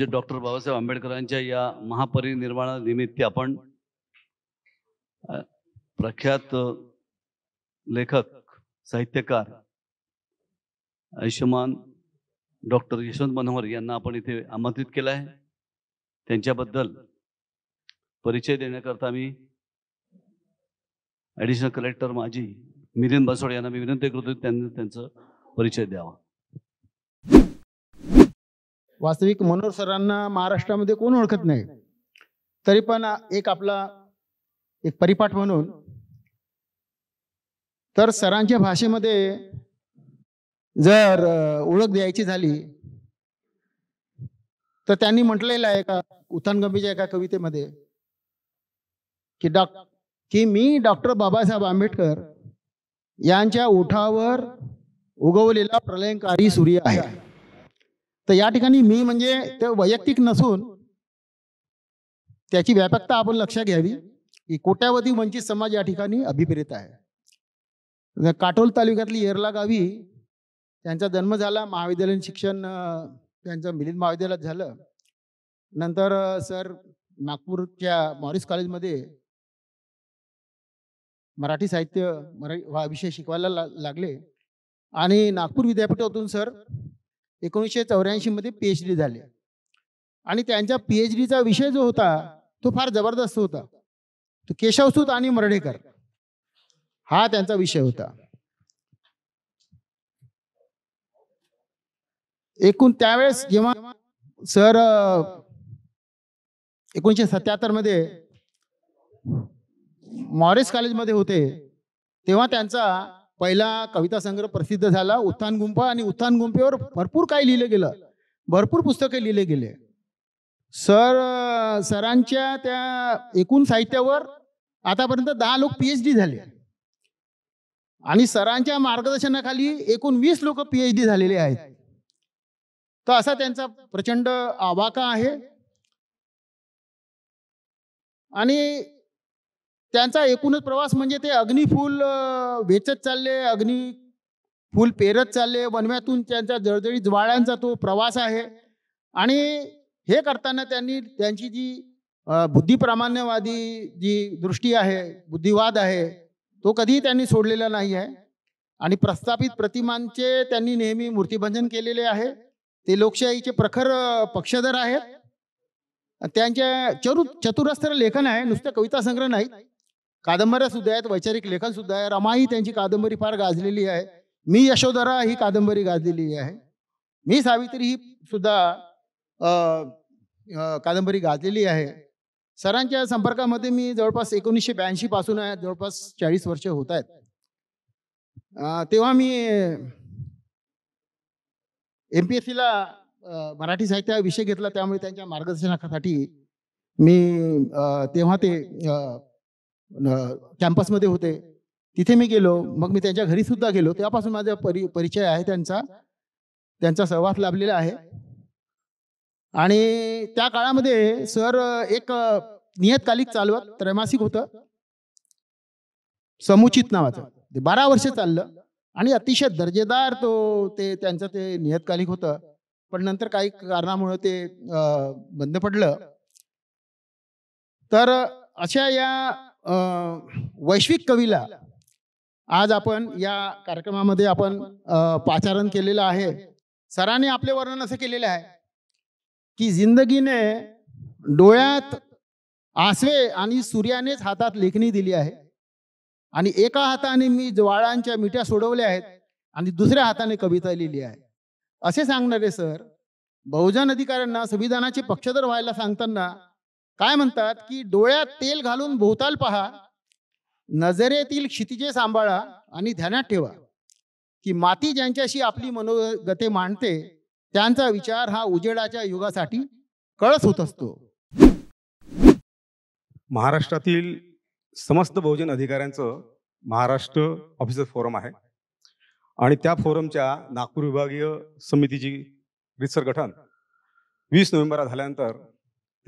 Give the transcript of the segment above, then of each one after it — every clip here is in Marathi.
म्हणजे डॉक्टर बाबासाहेब आंबेडकरांच्या या महापरिनिर्वाणानिमित्त आपण प्रख्यात लेखक साहित्यकार आयुष्यमान डॉक्टर यशवंत मनोहर यांना आपण इथे आमंत्रित केलं आहे त्यांच्याबद्दल परिचय देण्याकरता मी ॲडिशनल कलेक्टर माझी मिलिंद बासोड यांना मी विनंती करतो त्यांनी त्यांचा परिचय द्यावा वास्तविक मनोहर सरांना महाराष्ट्रामध्ये कोण ओळखत नाही तरी पण एक आपला एक परिपाठ म्हणून तर सरांच्या भाषेमध्ये जर ओळख द्यायची झाली तर त्यांनी म्हटलेलं आहे का उथानगंभीच्या एका कवितेमध्ये की डॉक की मी डॉक्टर बाबासाहेब आंबेडकर यांच्या ओठावर उगवलेला प्रलयंकारी सूर्य आहे तर या ठिकाणी मी म्हणजे ते वैयक्तिक नसून त्याची व्यापकता आपण लक्षात घ्यावी की कोट्यावधी वंचित समाज या ठिकाणी अभिप्रेत आहे काटोल तालुक्यातली येरला गावी त्यांचा जन्म झाला महाविद्यालयीन शिक्षण त्यांचं मिलिंद महाविद्यालयात झालं नंतर सर नागपूरच्या मॉरिस कॉलेजमध्ये मराठी साहित्य मरा विषय शिकवायला लागले आणि नागपूर विद्यापीठातून सर एकोणीसशे चौऱ्याऐंशीमध्ये पी एच डी झाले आणि त्यांच्या पी एच विषय जो होता तो फार जबरदस्त होता तो केशवसूत आणि मरडेकर हा त्यांचा विषय होता एकूण त्यावेळेस जेव्हा सर एकोणीशे सत्याहत्तर मध्ये मॉरिस कॉलेजमध्ये होते तेव्हा त्यांचा पहिला कविता संग्रह प्रसिद्ध झाला उत्थान गुंफा आणि उत्थान गुंफेवर भरपूर काय लिहिलं गेलं भरपूर पुस्तके लिहिले गेले सर सरांच्या त्या एकूण साहित्यावर आतापर्यंत दहा लोक पी एच डी झाले आणि सरांच्या मार्गदर्शनाखाली एकूण वीस लोक पी एच डी झालेले आहेत तर असा त्यांचा प्रचंड आवाका आहे आणि त्यांचा एकूणच प्रवास म्हणजे ते अग्निफूल वेचत चालले अग्नि फूल पेरत चालले वनव्यातून त्यांचा जळजळी ज्वाळ्यांचा तो प्रवास आहे आणि हे करताना त्यांनी त्यांची जी बुद्धिप्रामाण्यवादी जी दृष्टी आहे बुद्धिवाद आहे तो कधीही त्यांनी सोडलेला नाही आहे आणि प्रस्थापित प्रतिमांचे त्यांनी नेहमी मूर्तीभंजन केलेले आहे ते लोकशाहीचे प्रखर पक्षधर आहेत त्यांच्या चरु चतुरस्त्र लेखन आहे नुसतं कविता संग्रह नाही कादंबऱ्या सुद्धा आहेत वैचारिक लेखन सुद्धा आहे ही त्यांची कादंबरी फार गाजलेली आहे मी यशोधरा ही कादंबरी गाजलेली आहे मी सावित्री ही सुद्धा कादंबरी गाजलेली आहे सरांच्या संपर्कामध्ये मी जवळपास एकोणीसशे ब्याऐंशी पासून आहे जवळपास चाळीस वर्ष होत आहेत तेव्हा मी एम पी एस सीला मराठी साहित्य विषय घेतला त्यामुळे त्यांच्या मार्गदर्शनासाठी मी तेव्हा ते कॅम्पसमध्ये होते तिथे मी गेलो मग मी त्यांच्या घरी सुद्धा गेलो त्यापासून माझा परि परिचय आहे त्यांचा त्यांचा सहवास लाभलेला आहे आणि त्या काळामध्ये सर एक नियतकालिक चालवत त्रैमासिक होतं समुचित नावाचं ते बारा वर्ष चाललं आणि अतिशय दर्जेदार तो ते त्यांचं ते नियतकालिक होतं पण नंतर काही कारणामुळे ते बंद पडलं तर अशा या वैश्विक कवीला आज आपण या कार्यक्रमामध्ये आपण पाचारण केलेलं आहे सरांनी आपले वर्णन असं केलेलं आहे की जिंदगीने डोळ्यात आसवे आणि सूर्यानेच हातात लेखणी दिली आहे आणि एका हाताने मी ज्वाळांच्या मिठ्या सोडवल्या आहेत आणि दुसऱ्या हाताने कविता लिहिली आहे असे सांगणारे सर बहुजन अधिकाऱ्यांना संविधानाचे पक्षधर व्हायला सांगताना काय म्हणतात की डोळ्यात तेल घालून भोवताल पहा नजरेतील क्षितिजे सांभाळा आणि ध्यानात ठेवा की माती ज्यांच्याशी आपली मनोगते मांडते त्यांचा विचार हा उजेडाच्या युगासाठी कळस होत असतो महाराष्ट्रातील समस्त बहुजन अधिकाऱ्यांचं महाराष्ट्र ऑफिसर फोरम आहे आणि त्या फोरमच्या नागपूर विभागीय समितीची रितसर गठन वीस नोव्हेंबरला झाल्यानंतर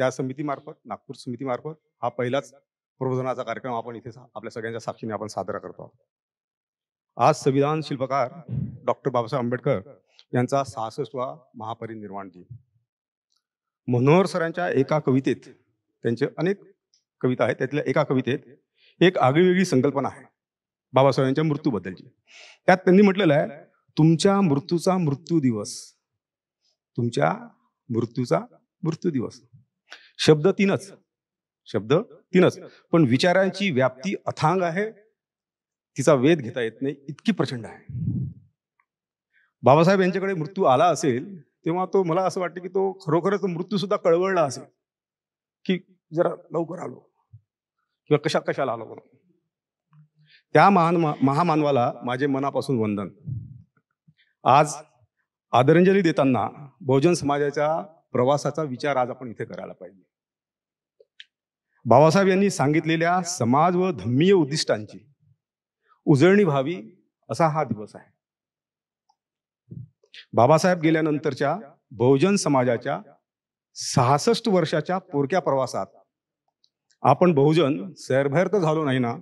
त्या समितीमार्फत नागपूर समितीमार्फत हा पहिलाच प्रबोधनाचा कार्यक्रम आपण इथे आपल्या सगळ्यांच्या साक्षीने आपण साजरा करतो आज संविधान शिल्पकार डॉक्टर बाबासाहेब आंबेडकर यांचा सहासष्टवा महापरिनिर्वाण दिन मनोहर सरांच्या एका कवितेत त्यांचे अनेक कविता आहेत त्यातल्या एका कवितेत एक आगळीवेगळी संकल्पना आहे बाबासाहेबांच्या मृत्यूबद्दलची त्यात त्यांनी म्हटलेलं आहे तुमच्या मृत्यूचा मृत्यू दिवस तुमच्या मृत्यूचा मृत्यू दिवस शब्द तीनच शब्द तीनच पण विचारांची व्याप्ती अथांग आहे तिचा वेध घेता येत नाही इतकी प्रचंड आहे बाबासाहेब यांच्याकडे मृत्यू आला असेल तेव्हा तो मला असं वाटतं की तो खरोखरच मृत्यू सुद्धा कळवळला असेल की जरा लवकर आलो किंवा कशा कशाला आलो म्हणून त्या महान महामानवाला माझे मनापासून वंदन आज आदरांजली देताना बहुजन समाजाच्या प्रवासाचा विचार आज आपण इथे करायला पाहिजे बाबासाहेब यांनी सांगितलेल्या समाज व धम्मीय उद्दिष्टांची उजळणी व्हावी असा हा दिवस आहे बाबासाहेब गेल्यानंतरच्या बहुजन समाजाच्या सहासष्ट वर्षाच्या पोरक्या प्रवासात आपण बहुजन सैरभैर तर झालो नाही ना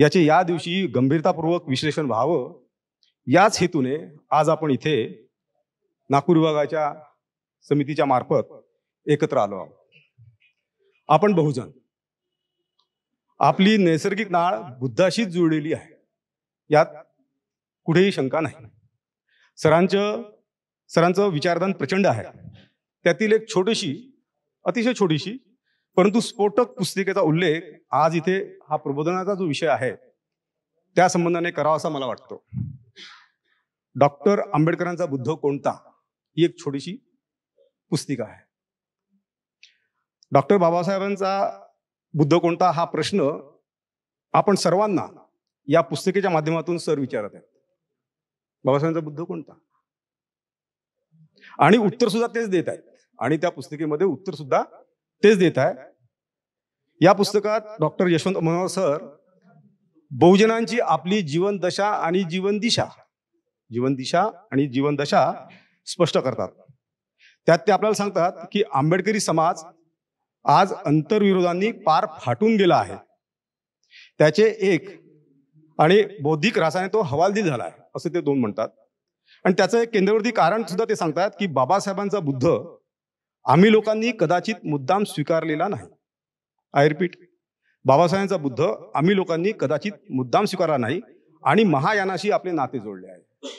याचे या दिवशी गंभीरतापूर्वक विश्लेषण व्हावं याच हेतूने आज आपण इथे नागपूर विभागाच्या समितीच्या मार्फत एकत्र आलो आहोत आपण बहुजन आपली नैसर्गिक नाळ बुद्धाशीच जुळलेली आहे यात कुठेही शंका नाही सरांचं सरांचं विचारदान प्रचंड आहे त्यातील एक छोटीशी अतिशय छोटीशी परंतु स्फोटक पुस्तिकेचा उल्लेख आज इथे हा प्रबोधनाचा जो विषय आहे त्या संबंधाने करावा असा मला वाटतो डॉक्टर आंबेडकरांचा बुद्ध कोणता ही एक छोटीशी पुस्तिका आहे डॉक्टर बाबासाहेबांचा बुद्ध कोणता हा प्रश्न आपण सर्वांना या पुस्तिकेच्या माध्यमातून सर विचारत आहेत बाबासाहेबांचा बुद्ध कोणता आणि उत्तर सुद्धा तेच देत आहे आणि त्या पुस्तिकेमध्ये उत्तर सुद्धा तेच देत आहे या पुस्तकात डॉक्टर यशवंत मनोहर सर बहुजनांची आपली जीवनदशा आणि जीवन दिशा जीवन दिशा आणि जीवनदशा स्पष्ट करतात त्यात ते आपल्याला सांगतात की आंबेडकरी समाज आज अंतर्विरोधांनी पार फाटून गेला आहे त्याचे एक आणि बौद्धिक रासायने तो हवालदिल झाला आहे असं ते दोन म्हणतात आणि त्याचं एक केंद्रवर्ती कारण सुद्धा ते सांगतात की बाबासाहेबांचा बुद्ध आम्ही लोकांनी कदाचित मुद्दाम स्वीकारलेला नाही आय रिपीट बाबासाहेबांचा बुद्ध आम्ही लोकांनी कदाचित मुद्दाम स्वीकारला नाही आणि महायानाशी आपले नाते जोडले आहे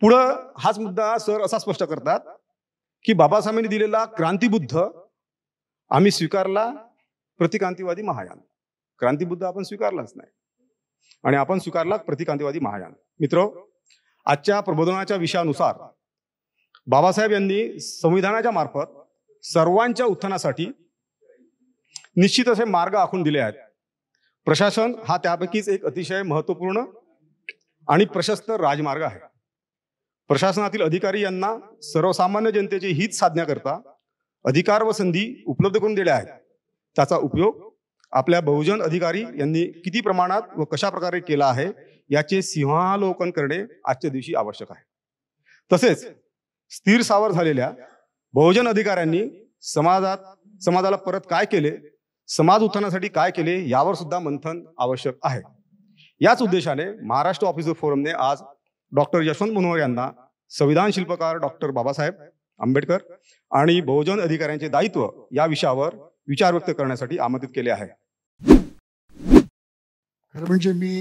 पुढं हाच मुद्दा सर असा स्पष्ट करतात की बाबासाहेबांनी दिलेला क्रांतीबुद्ध आम्ही स्वीकारला प्रतिक्रांतीवादी महायान क्रांतीबुद्ध आपण स्वीकारलाच नाही आणि आपण स्वीकारला प्रतिक्रांतीवादी महायान मित्र आजच्या प्रबोधनाच्या विषयानुसार बाबासाहेब यांनी संविधानाच्या मार्फत सर्वांच्या उत्थानासाठी निश्चित असे मार्ग आखून दिले आहेत प्रशासन हा त्यापैकीच एक अतिशय महत्वपूर्ण आणि प्रशस्त राजमार्ग आहे प्रशासनातील अधिकारी यांना सर्वसामान्य जनतेचे हित साधण्याकरता अधिकार व संधी उपलब्ध करून दिल्या आहेत त्याचा उपयोग आपल्या बहुजन अधिकारी यांनी किती प्रमाणात व कशा प्रकारे केला आहे याचे सिंहालोकन करणे आजच्या दिवशी आवश्यक आहे तसेच स्थिर सावर झालेल्या बहुजन अधिकाऱ्यांनी समाजात समाजाला परत काय केले समाज उत्थानासाठी काय केले यावर सुद्धा मंथन आवश्यक आहे याच उद्देशाने महाराष्ट्र ऑफिसर फोरमने आज डॉक्टर यशवंत मनोहर यांना संविधान शिल्पकार डॉक्टर बाबासाहेब आंबेडकर आणि बहुजन अधिकाऱ्यांचे दायित्व या विषयावर विचार व्यक्त करण्यासाठी आमंत्रित केले आहे खरं म्हणजे मी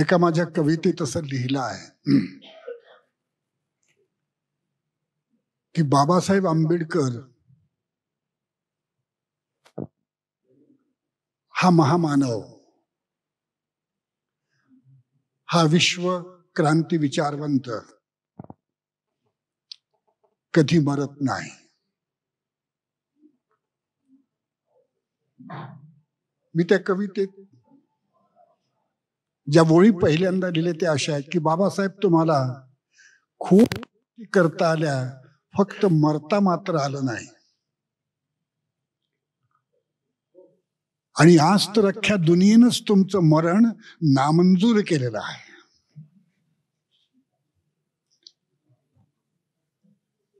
एका माझ्या कवितेत असं लिहिलं आहे की बाबासाहेब आंबेडकर हा महामानव हा विश्व क्रांती विचारवंत कधी मरत नाही मी त्या कवितेत ज्या वळी पहिल्यांदा लिहिले त्या अशा आहेत की बाबासाहेब तुम्हाला खूप करता आल्या फक्त मरता मात्र आलं नाही आणि आज तर अख्ख्या दुनियेनंच तुमचं मरण नामंजूर केलेलं आहे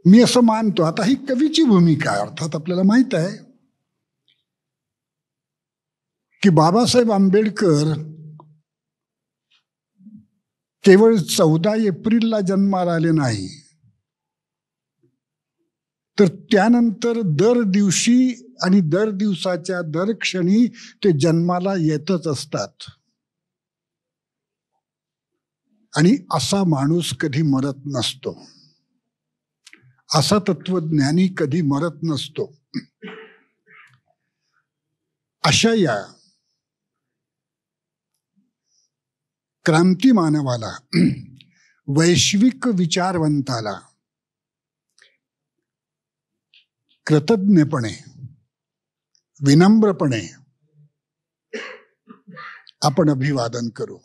मी असं मानतो आता ही कवीची भूमिका आहे अर्थात आपल्याला माहित आहे की बाबासाहेब आंबेडकर केवळ चौदा एप्रिलला जन्माला आले नाही तर त्यानंतर दर दिवशी आणि दर दिवसाच्या दर क्षणी ते जन्माला येतच असतात आणि असा माणूस कधी मरत नसतो असा तत्वज्ञानी कधी मरत नसतो अशा या क्रांती मानवाला वैश्विक विचारवंताला कृतज्ञपणे विनम्रपणे आपण अभिवादन करू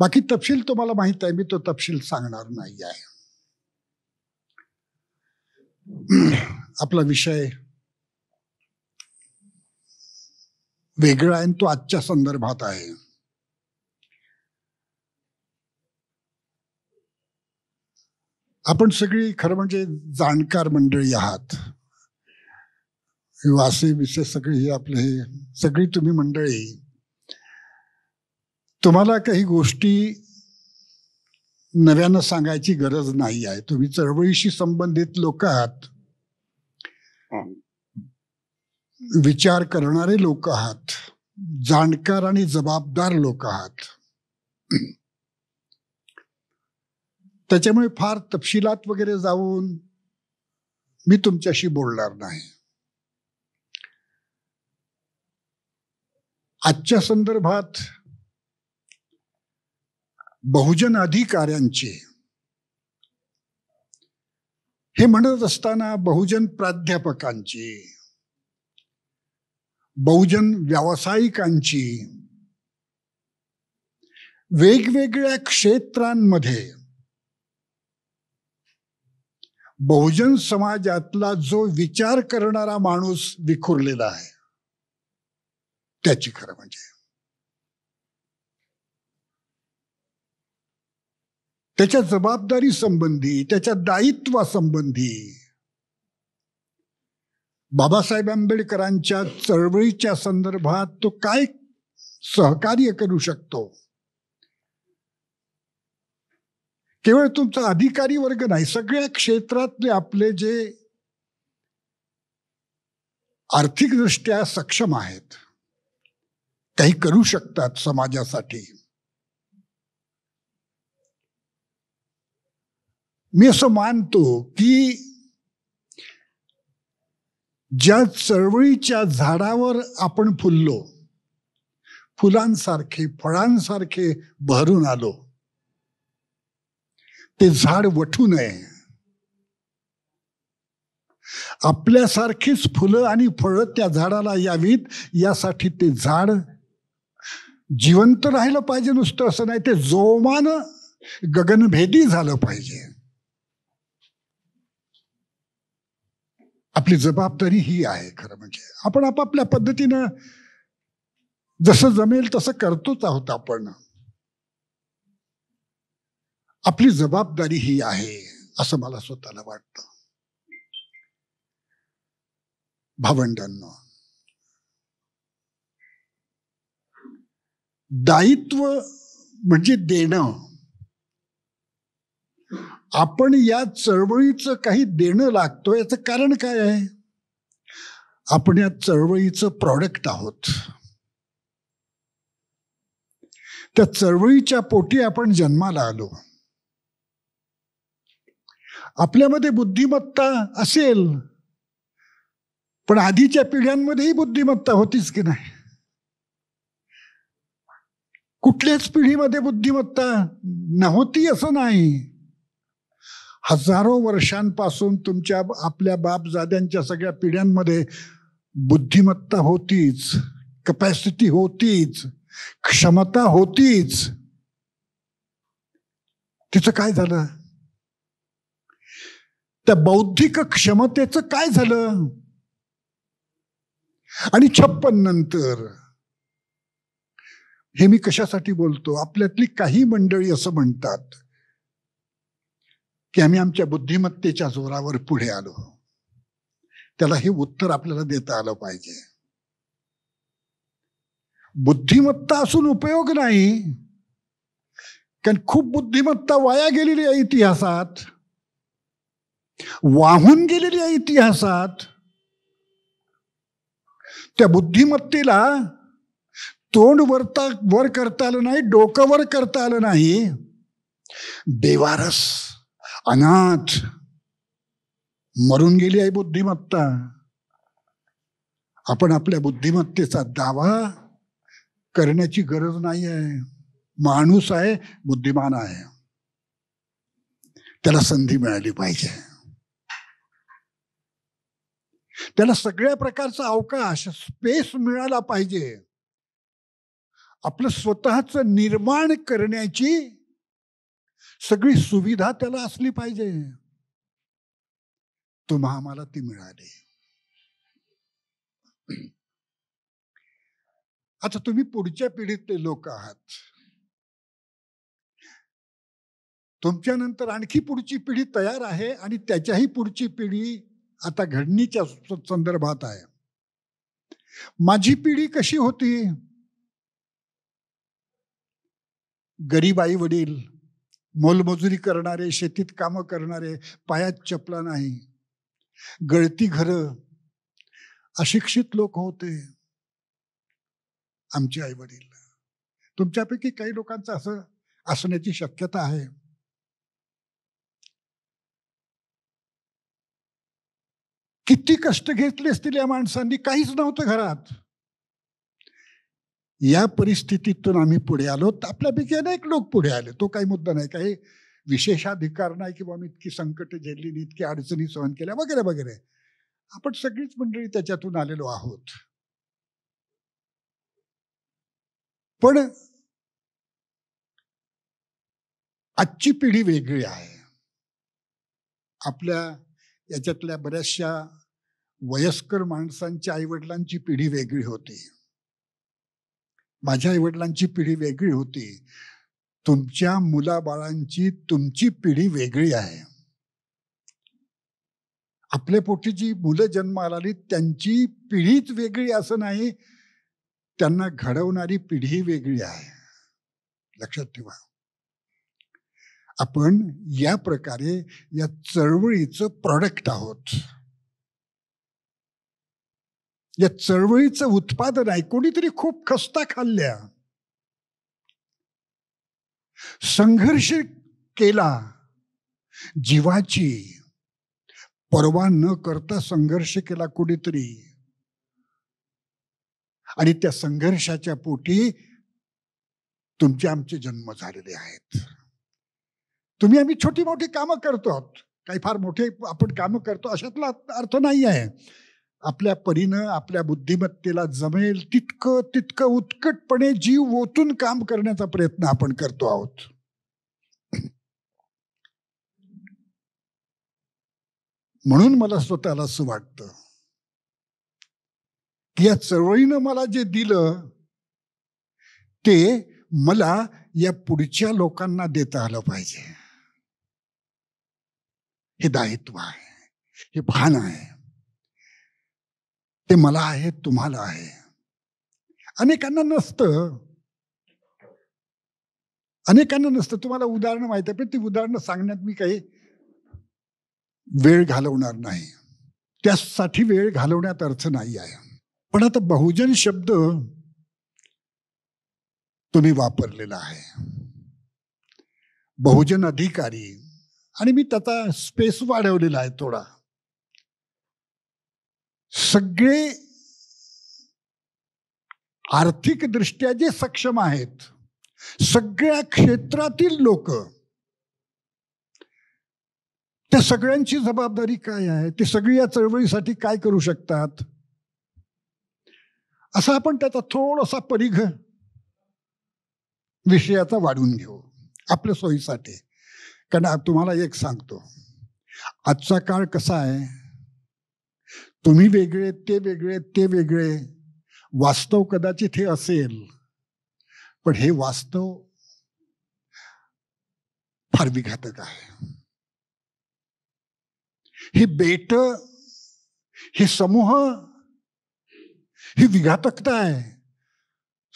बाकी तपशील तुम्हाला माहित आहे मी तो तपशील सांगणार नाही आहे आपला विषय वेगळा आहे तो आजच्या संदर्भात आहे आपण सगळी खरं म्हणजे जाणकार मंडळी आहात वासे विषय सगळी हे आपले हे सगळी तुम्ही मंडळी तुम्हाला काही गोष्टी नव्यानं सांगायची गरज नाही आहे तुम्ही चळवळीशी संबंधित लोक आहात विचार करणारे लोक आहात जाणकार आणि जबाबदार लोक आहात त्याच्यामुळे फार तपशिलात वगैरे जाऊन मी तुमच्याशी बोलणार नाही आजच्या संदर्भात बहुजन अधिकाऱ्यांचे हे म्हणत असताना बहुजन प्राध्यापकांची बहुजन व्यावसायिकांची वेगवेगळ्या क्षेत्रांमध्ये बहुजन समाजातला जो विचार करणारा माणूस विखुरलेला आहे त्याची खरं म्हणजे त्याच्या जबाबदारी संबंधी त्याच्या दायित्वासंबंधी बाबासाहेब आंबेडकरांच्या चळवळीच्या संदर्भात तो काय सहकार्य करू शकतो केवळ तुमचा अधिकारी वर्ग नाही सगळ्या क्षेत्रातले आपले जे आर्थिकदृष्ट्या सक्षम आहेत काही करू शकतात समाजासाठी मी असं मानतो की ज्या चळवळीच्या झाडावर आपण फुललो फुलांसारखे फळांसारखे भरून आलो ते झाड वठू नये आपल्यासारखीच फुलं आणि फळं त्या झाडाला यावीत यासाठी ते झाड जिवंत राहिलं पाहिजे नुसतं असं नाही ते जोमान गगनभेदी झालं पाहिजे आपली जबाबदारी ही आहे खरं म्हणजे आपण आपापल्या पद्धतीनं जसं जमेल तसं करतोच आहोत आपण आपली जबाबदारी ही आहे असं मला स्वतःला वाटतं भावंडांना दायित्व म्हणजे देणं आपण या चळवळीचं काही देणं लागतो याचं कारण काय आहे आपण या चळवळीचं प्रॉडक्ट आहोत त्या चळवळीच्या पोटी आपण जन्माला आलो आपल्यामध्ये बुद्धिमत्ता असेल पण आधीच्या पिढ्यांमध्येही बुद्धिमत्ता होतीच की नाही कुठल्याच पिढीमध्ये बुद्धिमत्ता नव्हती असं नाही हजारो वर्षांपासून तुमच्या आपल्या बापजाद्यांच्या सगळ्या पिढ्यांमध्ये बुद्धिमत्ता होतीच कपॅसिटी होतीच क्षमता होतीच तिचं काय झालं त्या बौद्धिक क्षमतेचं काय झालं आणि छप्पन नंतर हे मी कशासाठी बोलतो आपल्यातली काही मंडळी असं म्हणतात की आम्ही आमच्या बुद्धिमत्तेच्या जोरावर पुढे आलो त्याला हे उत्तर आपल्याला देता आलं पाहिजे बुद्धिमत्ता असून उपयोग नाही कारण खूप बुद्धिमत्ता वाया गेलेली आहे इतिहासात वाहून गेलेली आहे इतिहासात त्या बुद्धिमत्तेला तोंड वरता वर करता आलं नाही डोकं वर करता आलं नाही देवारस अनाथ मरून गेली आहे बुद्धिमत्ता आपण आपल्या बुद्धिमत्तेचा दावा करण्याची गरज नाही आहे माणूस आहे बुद्धिमान आहे त्याला संधी मिळाली पाहिजे त्याला सगळ्या प्रकारचा अवकाश स्पेस मिळाला पाहिजे आपलं स्वतःच निर्माण करण्याची सगळी सुविधा त्याला असली पाहिजे तुम्हा आम्हाला ती मिळाली आता तुम्ही पुढच्या पिढीतले लोक आहात तुमच्यानंतर आणखी पुढची पिढी तयार आहे आणि त्याच्याही पुढची पिढी आता घडणीच्या संदर्भात आहे माझी पिढी कशी होती गरीब आई वडील मोलमजुरी करणारे शेतीत कामं करणारे पायात चपला नाही गळती घर, अशिक्षित लोक होते आमचे आई वडील तुमच्यापैकी काही लोकांचं असं असण्याची शक्यता आहे किती कष्ट घेतले असतील या माणसांनी काहीच नव्हतं घरात या परिस्थितीतून आम्ही पुढे आलो तर आपल्यापैकी अनेक लोक पुढे आले तो काही मुद्दा नाही काही विशेषाधिकार नाही किंवा आम्ही इतकी संकट झेलली इतकी अडचणी सहन केल्या वगैरे वगैरे आपण सगळीच मंडळी त्याच्यातून आलेलो आहोत पण आजची पिढी वेगळी आहे आपल्या याच्यातल्या बऱ्याचशा वयस्कर माणसांच्या आईवडिलांची पिढी वेगळी होती माझ्या आई वडिलांची पिढी वेगळी होती तुमच्या मुलाबाळांची तुमची पिढी वेगळी आहे आपल्या पोटी जी मुलं जन्म आली त्यांची पिढीच वेगळी असं नाही त्यांना घडवणारी पिढी वेगळी आहे लक्षात ठेवा आपण या प्रकारे या चळवळीचं प्रॉडक्ट आहोत या चळवळीचं उत्पादन आहे कोणीतरी खूप खस्ता खाल्ल्या संघर्ष केला जीवाची परवा न करता संघर्ष केला कुणीतरी आणि त्या संघर्षाच्या पोटी तुमचे आमचे जन्म झालेले आहेत तुम्ही आम्ही छोटी मोठी कामं करतो काही फार मोठे आपण कामं करतो अशातला अर्थ नाही आहे आपल्या परीनं आपल्या बुद्धिमत्तेला जमेल तितकं तितकं उत्कटपणे जीव ओतून काम करण्याचा प्रयत्न आपण करतो आहोत म्हणून मला स्वतःला असं वाटतं की या चळवळीनं मला जे दिलं ते मला या पुढच्या लोकांना देता आलं पाहिजे हे दायित्व आहे हे भान आहे ते मला आहे तुम्हाला आहे अनेकांना नसतं अनेकांना नसतं तुम्हाला उदाहरणं माहिती आहे पण ती उदाहरणं सांगण्यात मी काही वेळ घालवणार नाही त्यासाठी वेळ घालवण्यात अर्थ नाही आहे पण आता बहुजन शब्द तुम्ही वापरलेला आहे बहुजन अधिकारी आणि मी त्याचा स्पेस वाढवलेला आहे थोडा सगळे आर्थिक दृष्ट्या जे सक्षम आहेत सगळ्या क्षेत्रातील लोक त्या सगळ्यांची जबाबदारी काय आहे ते सगळी या चळवळीसाठी काय करू शकतात असा आपण त्याचा थोडासा परिघ विषयाचा वाढवून घेऊ आपल्या सोयीसाठी कारण तुम्हाला एक सांगतो आजचा काळ कसा आहे तुम्ही वेगळे ते वेगळे ते वेगळे वास्तव कदाचित हे असेल पण हे वास्तव फार विघातक आहे ही बेट हे समूह ही विघातकता आहे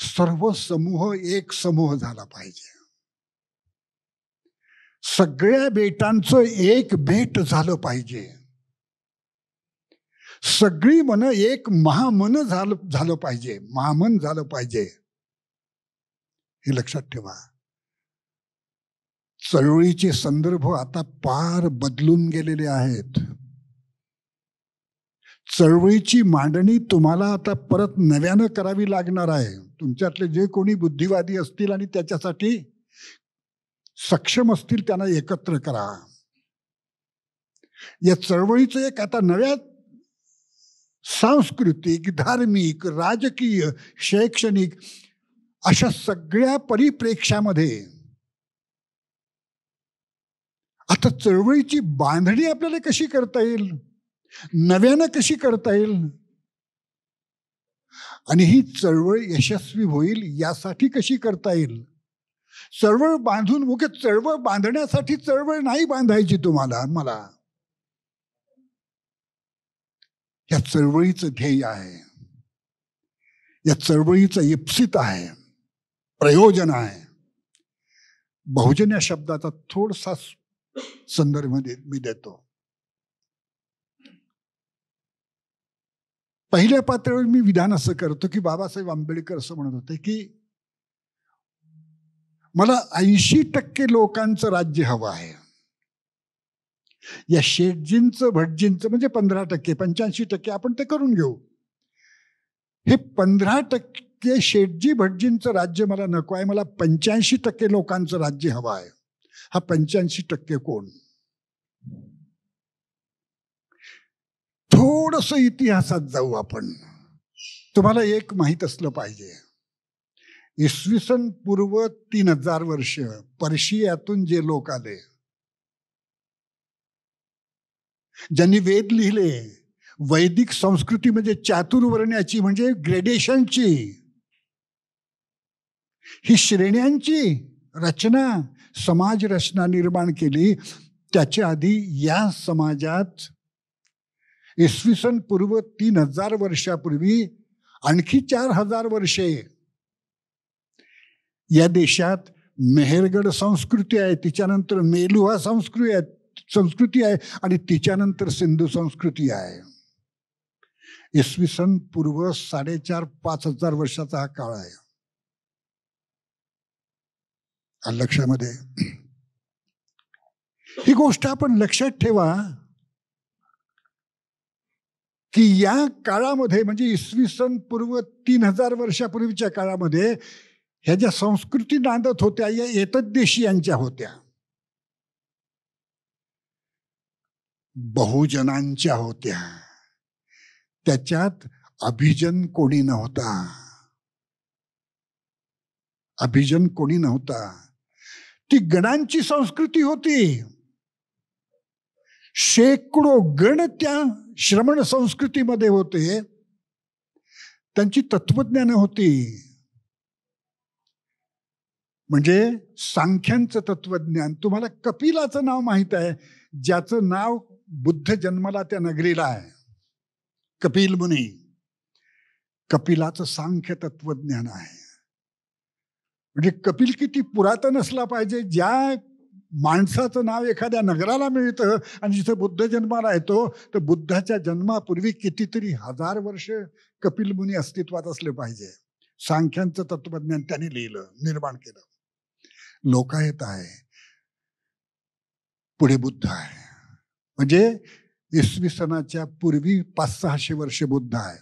सर्व समूह एक समूह झाला पाहिजे सगळ्या बेटांचं एक बेट झालं पाहिजे सगळी मन एक महामन झालं झालं पाहिजे महामन झालं पाहिजे हे लक्षात ठेवा चळवळीचे संदर्भ आता पार बदलून गेलेले आहेत चळवळीची मांडणी तुम्हाला आता परत नव्यानं करावी लागणार आहे तुमच्यातले जे कोणी बुद्धिवादी असतील आणि त्याच्यासाठी सक्षम असतील त्यांना एकत्र करा या चळवळीचं एक आता नव्या सांस्कृतिक धार्मिक राजकीय शैक्षणिक अशा सगळ्या परिप्रेक्षामध्ये आता चळवळीची बांधणी आपल्याला कशी करता येईल नव्यानं कशी करता येईल आणि ही चळवळ यशस्वी होईल यासाठी कशी करता येईल चळवळ बांधून मुख्य चळवळ बांधण्यासाठी चळवळ नाही बांधायची तुम्हाला मला या चळवळीचं ध्येय आहे या चळवळीचं इप्सित आहे प्रयोजन आहे बहुजन या शब्दाचा थोडसा संदर्भ मी देतो पहिल्या पातळीवर मी विधान असं करतो की बाबासाहेब आंबेडकर असं म्हणत होते की मला ऐंशी टक्के लोकांचं राज्य हवं आहे या शेटजींचं भटजींचं म्हणजे पंधरा टक्के पंच्याऐंशी टक्के आपण ते करून घेऊ हे पंधरा टक्के शेटजी भटजींचं राज्य मला नको आहे मला पंच्याऐंशी टक्के लोकांचं राज्य हवं आहे हा पंच्याऐंशी टक्के कोण थोडस इतिहासात जाऊ आपण तुम्हाला एक माहीत असलं पाहिजे इसवी सन पूर्व तीन हजार वर्ष पर्शियातून जे लोक आले ज्यांनी वेद लिहिले वैदिक संस्कृती म्हणजे चातुर्वर्ण्याची म्हणजे ग्रेडेशनची ही श्रेण्यांची रचना समाज रचना निर्माण केली त्याच्या आधी या समाजात इसवी सन पूर्व तीन हजार वर्षापूर्वी आणखी चार हजार वर्षे या देशात मेहरगड संस्कृती आहे तिच्यानंतर मेलुहा संस्कृती आहे संस्कृती आहे आणि तिच्यानंतर सिंधू संस्कृती आहे इसवी सन पूर्व साडेचार पाच हजार वर्षाचा हा काळ आहे लक्षामध्ये ही गोष्ट आपण लक्षात ठेवा की या काळामध्ये म्हणजे इसवी सन पूर्व तीन हजार वर्षापूर्वीच्या काळामध्ये ह्या ज्या संस्कृती नांदत होत्या या यांच्या होत्या बहुजनांच्या होत्या त्याच्यात अभिजन कोणी नव्हता अभिजन कोणी नव्हता ती गणांची संस्कृती होती शेकडो गण त्या श्रमण संस्कृतीमध्ये होते त्यांची तत्वज्ञान होती म्हणजे सांख्यांचं तत्वज्ञान तुम्हाला कपिलाचं नाव माहीत आहे ज्याचं नाव बुद्ध जन्माला त्या नगरीला आहे कपिल मुनी कपिलाचं सांख्य तत्वज्ञान आहे म्हणजे कपिल किती पुरातन असला पाहिजे ज्या माणसाचं नाव एखाद्या नगराला मिळतं आणि जिथे बुद्ध जन्माला येतो तर बुद्धाच्या जन्मापूर्वी कितीतरी हजार वर्ष कपिल मुनी अस्तित्वात असले पाहिजे सांख्यांचं तत्वज्ञान त्यांनी लिहिलं निर्माण केलं लोकायत आहे पुढे बुद्ध आहे म्हणजे इसवी सणाच्या पूर्वी पाच सहाशे वर्ष बुद्ध आहे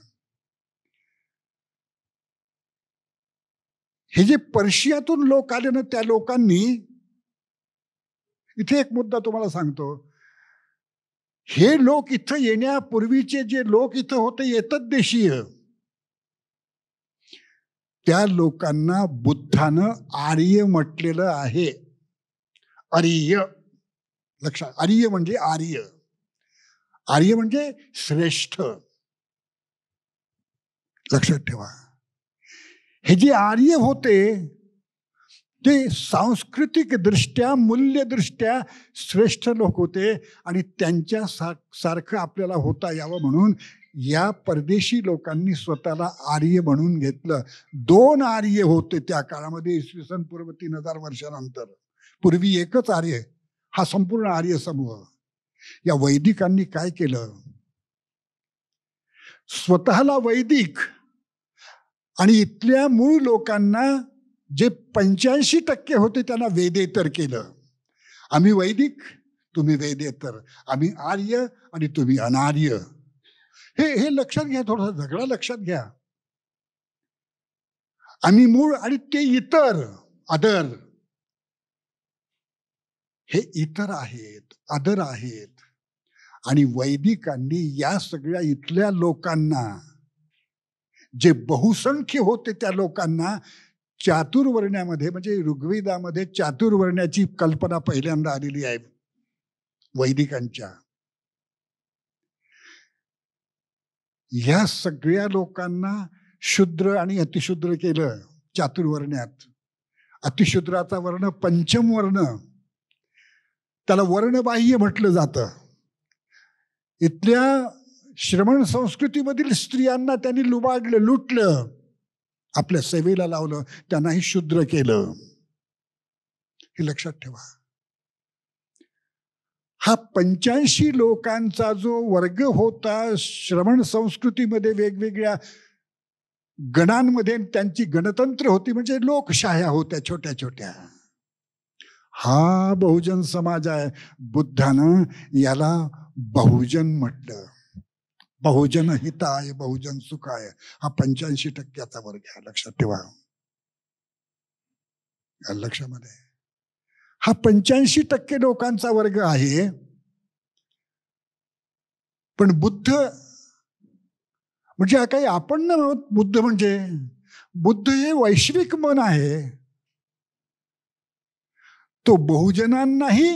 हे जे पर्शियातून लोक आले ना त्या लोकांनी इथे एक मुद्दा तुम्हाला सांगतो हे लोक इथं येण्यापूर्वीचे जे लोक इथं होते येतच देशीय त्या लोकांना बुद्धानं आर्य म्हटलेलं आहे आर्य लक्षात आर्य म्हणजे आर्य आर्य म्हणजे श्रेष्ठ लक्षात ठेवा हे जे आर्य होते ते सांस्कृतिक दृष्ट्या मूल्यदृष्ट्या श्रेष्ठ लोक होते आणि त्यांच्या सा सारखं आपल्याला होता यावं म्हणून या परदेशी लोकांनी स्वतःला आर्य म्हणून घेतलं दोन आर्य होते त्या काळामध्ये इसवी सन पूर्व तीन हजार वर्षानंतर पूर्वी एकच आर्य हा संपूर्ण आर्य समूह या वैदिकांनी काय केलं स्वतःला वैदिक आणि इथल्या मूळ लोकांना जे पंच्याऐंशी टक्के होते त्यांना वेदेतर केलं आम्ही वैदिक तुम्ही वेदेतर आम्ही आर्य आणि तुम्ही अनार्य हे हे लक्षात घ्या थोडासा झगडा लक्षात घ्या आम्ही मूळ आणि ते इतर अदर हे इतर आहेत अदर आहेत आणि वैदिकांनी या सगळ्या इथल्या लोकांना जे बहुसंख्य होते त्या लोकांना चातुर्वर्ण्यामध्ये म्हणजे ऋग्वेदामध्ये चातुर्वर्ण्याची कल्पना पहिल्यांदा आलेली आहे वैदिकांच्या या सगळ्या लोकांना शुद्र आणि अतिशुद्र केलं चातुर्वर्ण्यात अतिशुद्राचा वर्ण पंचम वर्ण त्याला वर्णबाह्य म्हटलं जातं इथल्या श्रवण संस्कृतीमधील स्त्रियांना त्यांनी लुबाडलं लुटलं आपल्या सेवेला लावलं त्यांनाही शुद्र केलं हे लक्षात ठेवा हा पंच्याऐंशी लोकांचा जो वर्ग होता श्रवण संस्कृतीमध्ये वेगवेगळ्या गणांमध्ये त्यांची गणतंत्र होती म्हणजे लोकशाह्या होत्या छोट्या छोट्या हा बहुजन समाज आहे बुद्धानं याला बहुजन म्हटलं बहुजन हिताय बहुजन सुख आहे हा पंच्याऐंशी टक्क्याचा वर्ग आहे लक्षात ठेवा लक्षामध्ये हा पंच्याऐंशी टक्के लोकांचा वर्ग आहे पण बुद्ध म्हणजे काही आपण ना बुद्ध म्हणजे बुद्ध हे वैश्विक मन आहे तो बहुजनांनाही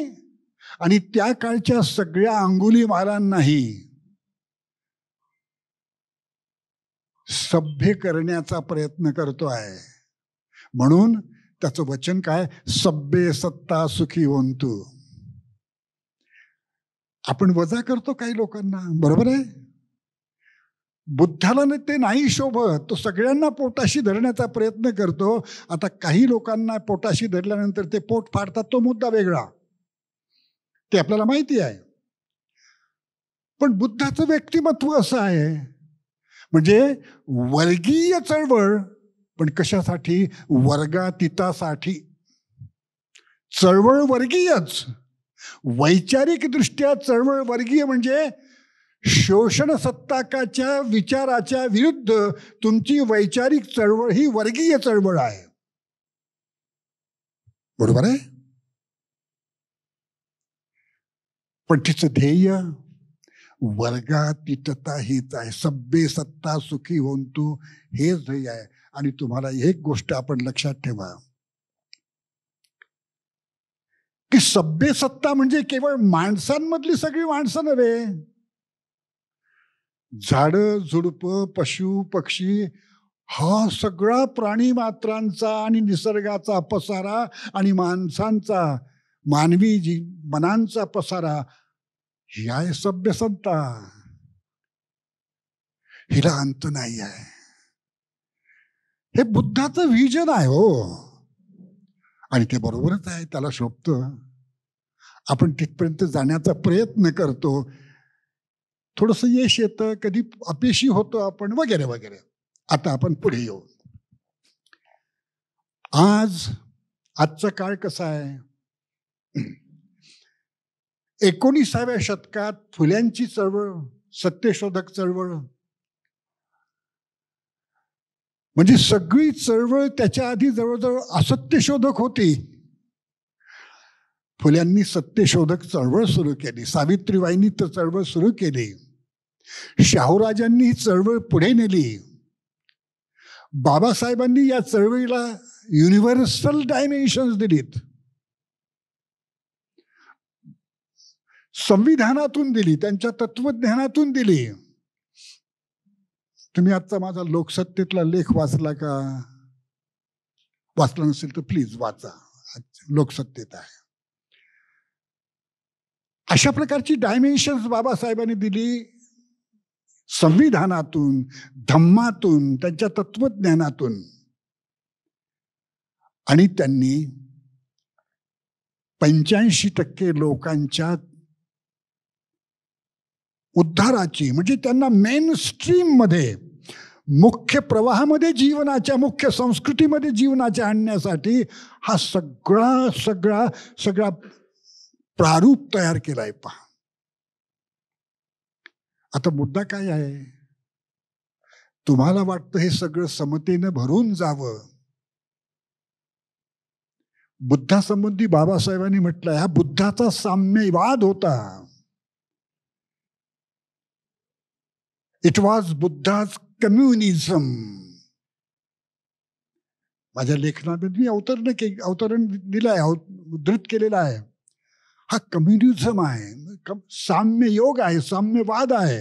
आणि त्या काळच्या सगळ्या अंगुली मारांनाही सभ्य करण्याचा प्रयत्न करतो आहे म्हणून त्याचं वचन काय सभ्य सत्ता सुखी होतो आपण वजा करतो काही लोकांना बरोबर आहे बुद्धाला ते नाही शोभत तो सगळ्यांना पोटाशी धरण्याचा प्रयत्न करतो आता काही लोकांना पोटाशी धरल्यानंतर ते पोट फाडतात तो मुद्दा वेगळा ते आपल्याला माहिती आहे पण बुद्धाचं व्यक्तिमत्व असं आहे म्हणजे वर्गीय चळवळ पण कशासाठी वर्गातीतासाठी चळवळ वर्गीयच वैचारिकदृष्ट्या चळवळ वर्गीय म्हणजे शोषण सत्ताकाच्या विचाराच्या विरुद्ध तुमची वैचारिक चळवळ ही वर्गीय चळवळ आहे बरोबर आहे पण तिचं ध्येय वर्गातीतता हीच आहे सभ्य सत्ता सुखी होऊन तू हेच ध्येय आहे आणि तुम्हाला एक गोष्ट आपण लक्षात ठेवा की सभ्य सत्ता म्हणजे केवळ माणसांमधली सगळी माणसं नव्हे झाड झुडप पशु पक्षी हा सगळा प्राणी मात्रांचा आणि निसर्गाचा पसारा आणि माणसांचा मानवी जी मनांचा पसारा ही आहे सभ्यसंता हिला अंत नाही आहे हे बुद्धाचं विजन आहे हो आणि ते बरोबरच आहे त्याला शोभत आपण तिथपर्यंत जाण्याचा प्रयत्न करतो थोडस यश येतं कधी अपेशी होतो आपण वगैरे वगैरे आता आपण पुढे येऊ आज आजचा काळ कसा आहे एकोणीसाव्या शतकात फुल्यांची चळवळ सत्यशोधक चळवळ म्हणजे सगळी चळवळ त्याच्या आधी जवळजवळ असत्यशोधक होती फुल्यांनी सत्यशोधक चळवळ सुरू केली सावित्रीबाईंनी तर चळवळ सुरू केली शाहूराजांनी ही चळवळ पुढे नेली बाबासाहेबांनी या चळवळीला युनिव्हर्सल डायमेन्शन्स दिलीत संविधानातून दिली त्यांच्या तत्वज्ञानातून दिली तुम्ही आता माझा लोकसत्तेतला लेख वाचला का वाचला नसेल तर प्लीज वाचा लोकसत्तेत आहे अशा प्रकारची डायमेन्शन्स बाबासाहेबांनी दिली संविधानातून धम्मातून त्यांच्या तत्वज्ञानातून आणि त्यांनी पंच्याऐंशी टक्के लोकांच्या उद्धाराची म्हणजे त्यांना मेन स्ट्रीम मध्ये मुख्य प्रवाहामध्ये जीवनाच्या मुख्य संस्कृतीमध्ये जीवनाच्या आणण्यासाठी हा सगळा सगळा सगळा प्रारूप तयार केलाय पहा आता मुद्दा काय आहे तुम्हाला वाटतं हे सगळं समतेनं भरून जावं बुद्धासंबंधी बाबासाहेबांनी म्हटलं हा बुद्धाचा साम्यवाद होता इट वॉज बुद्धाज कम्युनिझम माझ्या लेखनामध्ये मी अवतरण के अवतरण दिलं आहे उद्धृत केलेलं आहे हा कम्युनिझम आहे साम्य योग आहे साम्यवाद आहे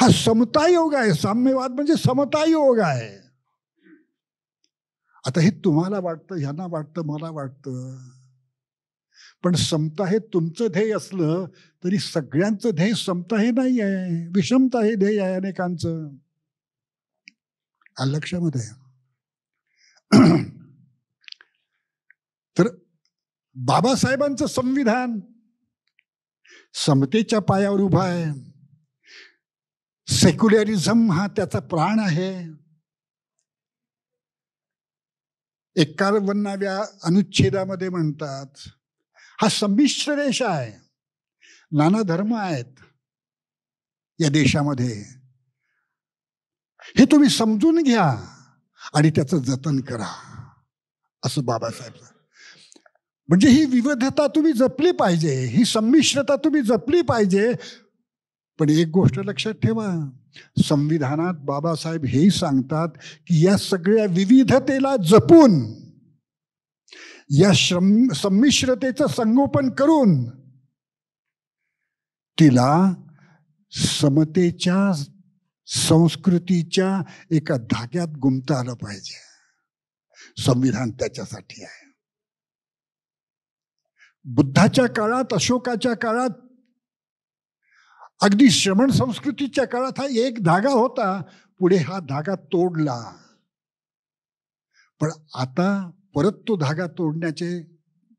हा समता योग आहे साम्यवाद म्हणजे समता योग आहे आता हे तुम्हाला वाटतं ह्यांना वाटतं मला वाटतं पण समता हे तुमचं ध्येय असलं तरी सगळ्यांचं ध्येय समता हे नाही आहे विषमता हे ध्येय आहे अनेकांचं लक्षामध्ये तर बाबासाहेबांचं संविधान समतेच्या पायावर उभा आहे सेक्युलरिझम हा त्याचा प्राण आहे एकावन्नाव्या अनुच्छेदामध्ये म्हणतात हा संमिश्र देश आहे नाना धर्म आहेत या देशामध्ये हे तुम्ही समजून घ्या आणि त्याचं जतन करा असं बाबासाहेब म्हणजे ही विविधता तुम्ही जपली पाहिजे ही संमिश्रता तुम्ही जपली पाहिजे पण एक गोष्ट लक्षात ठेवा संविधानात बाबासाहेब हे सांगतात की या सगळ्या विविधतेला जपून या श्रम संमिश्रतेचं संगोपन करून तिला समतेच्या संस्कृतीच्या एका धाग्यात आलं पाहिजे संविधान त्याच्यासाठी आहे बुद्धाच्या काळात अशोकाच्या काळात अगदी श्रमण संस्कृतीच्या काळात हा एक धागा होता पुढे हा धागा तोडला पण आता परत तो धागा तोडण्याचे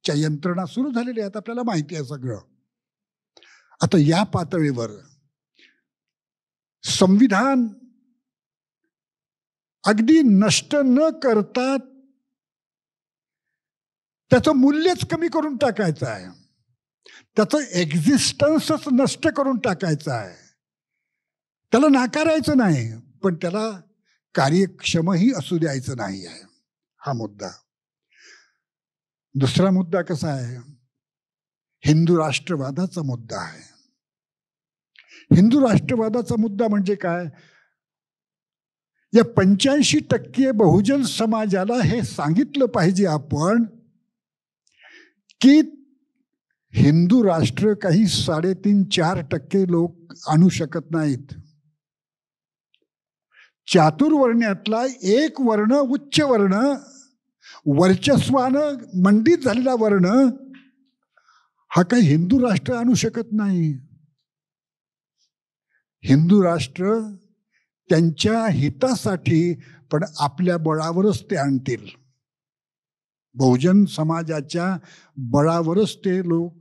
च्या यंत्रणा सुरू झालेल्या आहेत आपल्याला माहिती आहे सगळं आता या पातळीवर संविधान अगदी नष्ट न करता त्याचं मूल्यच कमी करून टाकायचं आहे त्याचं एक्झिस्टन्सच नष्ट करून टाकायचं आहे त्याला नाकारायचं नाही पण त्याला कार्यक्षमही असू द्यायचं नाही आहे हा मुद्दा दुसरा मुद्दा कसा आहे हिंदू राष्ट्रवादाचा मुद्दा आहे हिंदू राष्ट्रवादाचा मुद्दा म्हणजे काय या पंच्याऐंशी टक्के बहुजन समाजाला हे सांगितलं पाहिजे आपण की हिंदू राष्ट्र काही साडेतीन चार टक्के लोक आणू शकत नाहीत चातुर्वर्ण्यातला एक वर्ण उच्च वर्ण वर्चस्वानं मंडित झालेला वर्ण हा काही हिंदू राष्ट्र आणू शकत नाही हिंदू राष्ट्र त्यांच्या हितासाठी पण आपल्या बळावरच ते आणतील बहुजन समाजाच्या बळावरच ते लोक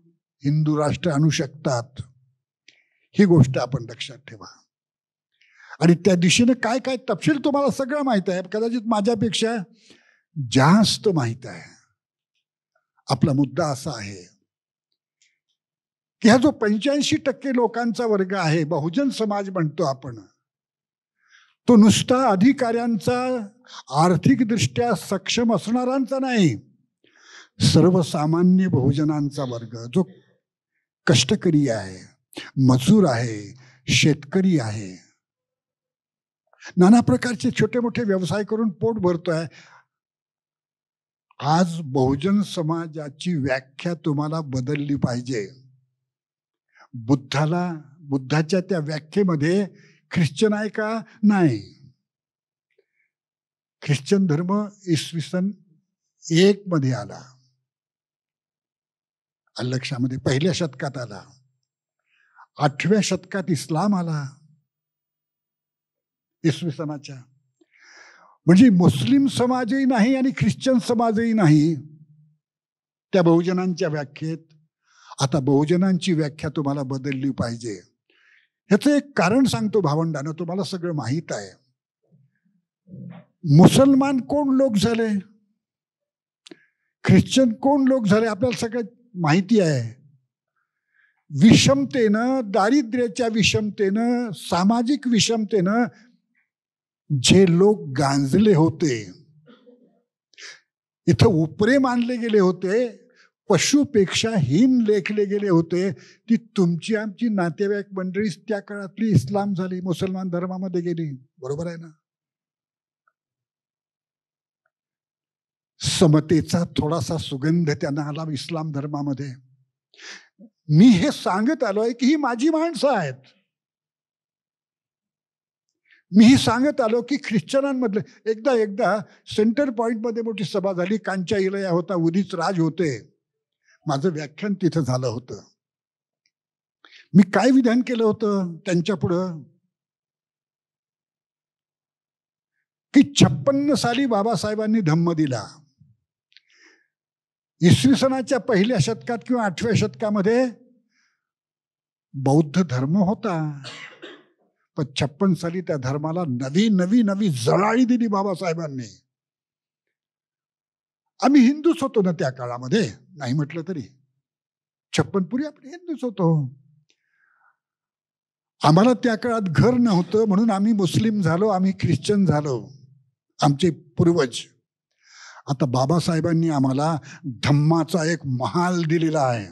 हिंदू राष्ट्र आणू शकतात ही गोष्ट आपण लक्षात ठेवा आणि त्या दिशेने काय काय तपशील तुम्हाला सगळं माहीत आहे कदाचित माझ्यापेक्षा जास्त माहीत आहे आपला मुद्दा असा आहे की हा जो पंच्याऐंशी टक्के लोकांचा वर्ग आहे बहुजन समाज म्हणतो आपण तो नुसता अधिकाऱ्यांचा आर्थिकदृष्ट्या सक्षम असणारांचा नाही सर्वसामान्य बहुजनांचा वर्ग जो कष्टकरी आहे मजूर आहे शेतकरी आहे नाना प्रकारचे छोटे मोठे व्यवसाय करून पोट भरतोय आज बहुजन समाजाची व्याख्या तुम्हाला बदलली पाहिजे बुद्धाला बुद्धाच्या त्या व्याख्येमध्ये ख्रिश्चन आहे का नाही ख्रिश्चन धर्म इसवी सन एक मध्ये आला अलक्षामध्ये पहिल्या शतकात आला आठव्या शतकात इस्लाम आला इसवी सनाच्या म्हणजे मुस्लिम समाजही नाही आणि ख्रिश्चन समाजही नाही त्या बहुजनांच्या व्याख्येत आता बहुजनांची व्याख्या तुम्हाला बदलली पाहिजे ह्याचं एक कारण सांगतो भावंडानं तुम्हाला सगळं माहीत आहे मुसलमान कोण लोक झाले ख्रिश्चन कोण लोक झाले आपल्याला सगळ्यात माहिती आहे विषमतेनं दारिद्र्याच्या विषमतेनं सामाजिक विषमतेनं जे लोक गांजले होते इथं उपरे मानले गेले होते पशुपेक्षा हीन लेखले गेले होते ती तुमची आमची नातेवाईक मंडळी त्या काळातली इस्लाम झाली मुसलमान धर्मामध्ये गेली बरोबर आहे ना समतेचा थोडासा सुगंध त्यांना आला इस्लाम धर्मामध्ये मी हे सांगत आलोय की ही माझी माणसं आहेत मी ही सांगत आलो की ख्रिश्चनांमधले एकदा एकदा सेंटर पॉइंटमध्ये मोठी सभा झाली कांच्या इलया होता उदित राज होते माझं व्याख्यान तिथं झालं होतं मी काय विधान केलं होतं त्यांच्या पुढं की छप्पन्न साली बाबासाहेबांनी धम्म दिला इसवी सणाच्या पहिल्या शतकात किंवा आठव्या शतकामध्ये बौद्ध धर्म होता पण छप्पन साली त्या धर्माला नवी नवी नवी जळाळी दिली बाबासाहेबांनी आम्ही हिंदूच होतो ना त्या काळामध्ये नाही म्हटलं तरी छप्पनपुरी आपण हिंदूच होतो आम्हाला त्या काळात घर नव्हतं म्हणून आम्ही मुस्लिम झालो आम्ही ख्रिश्चन झालो आमचे पूर्वज आता बाबासाहेबांनी आम्हाला धम्माचा एक महाल दिलेला आहे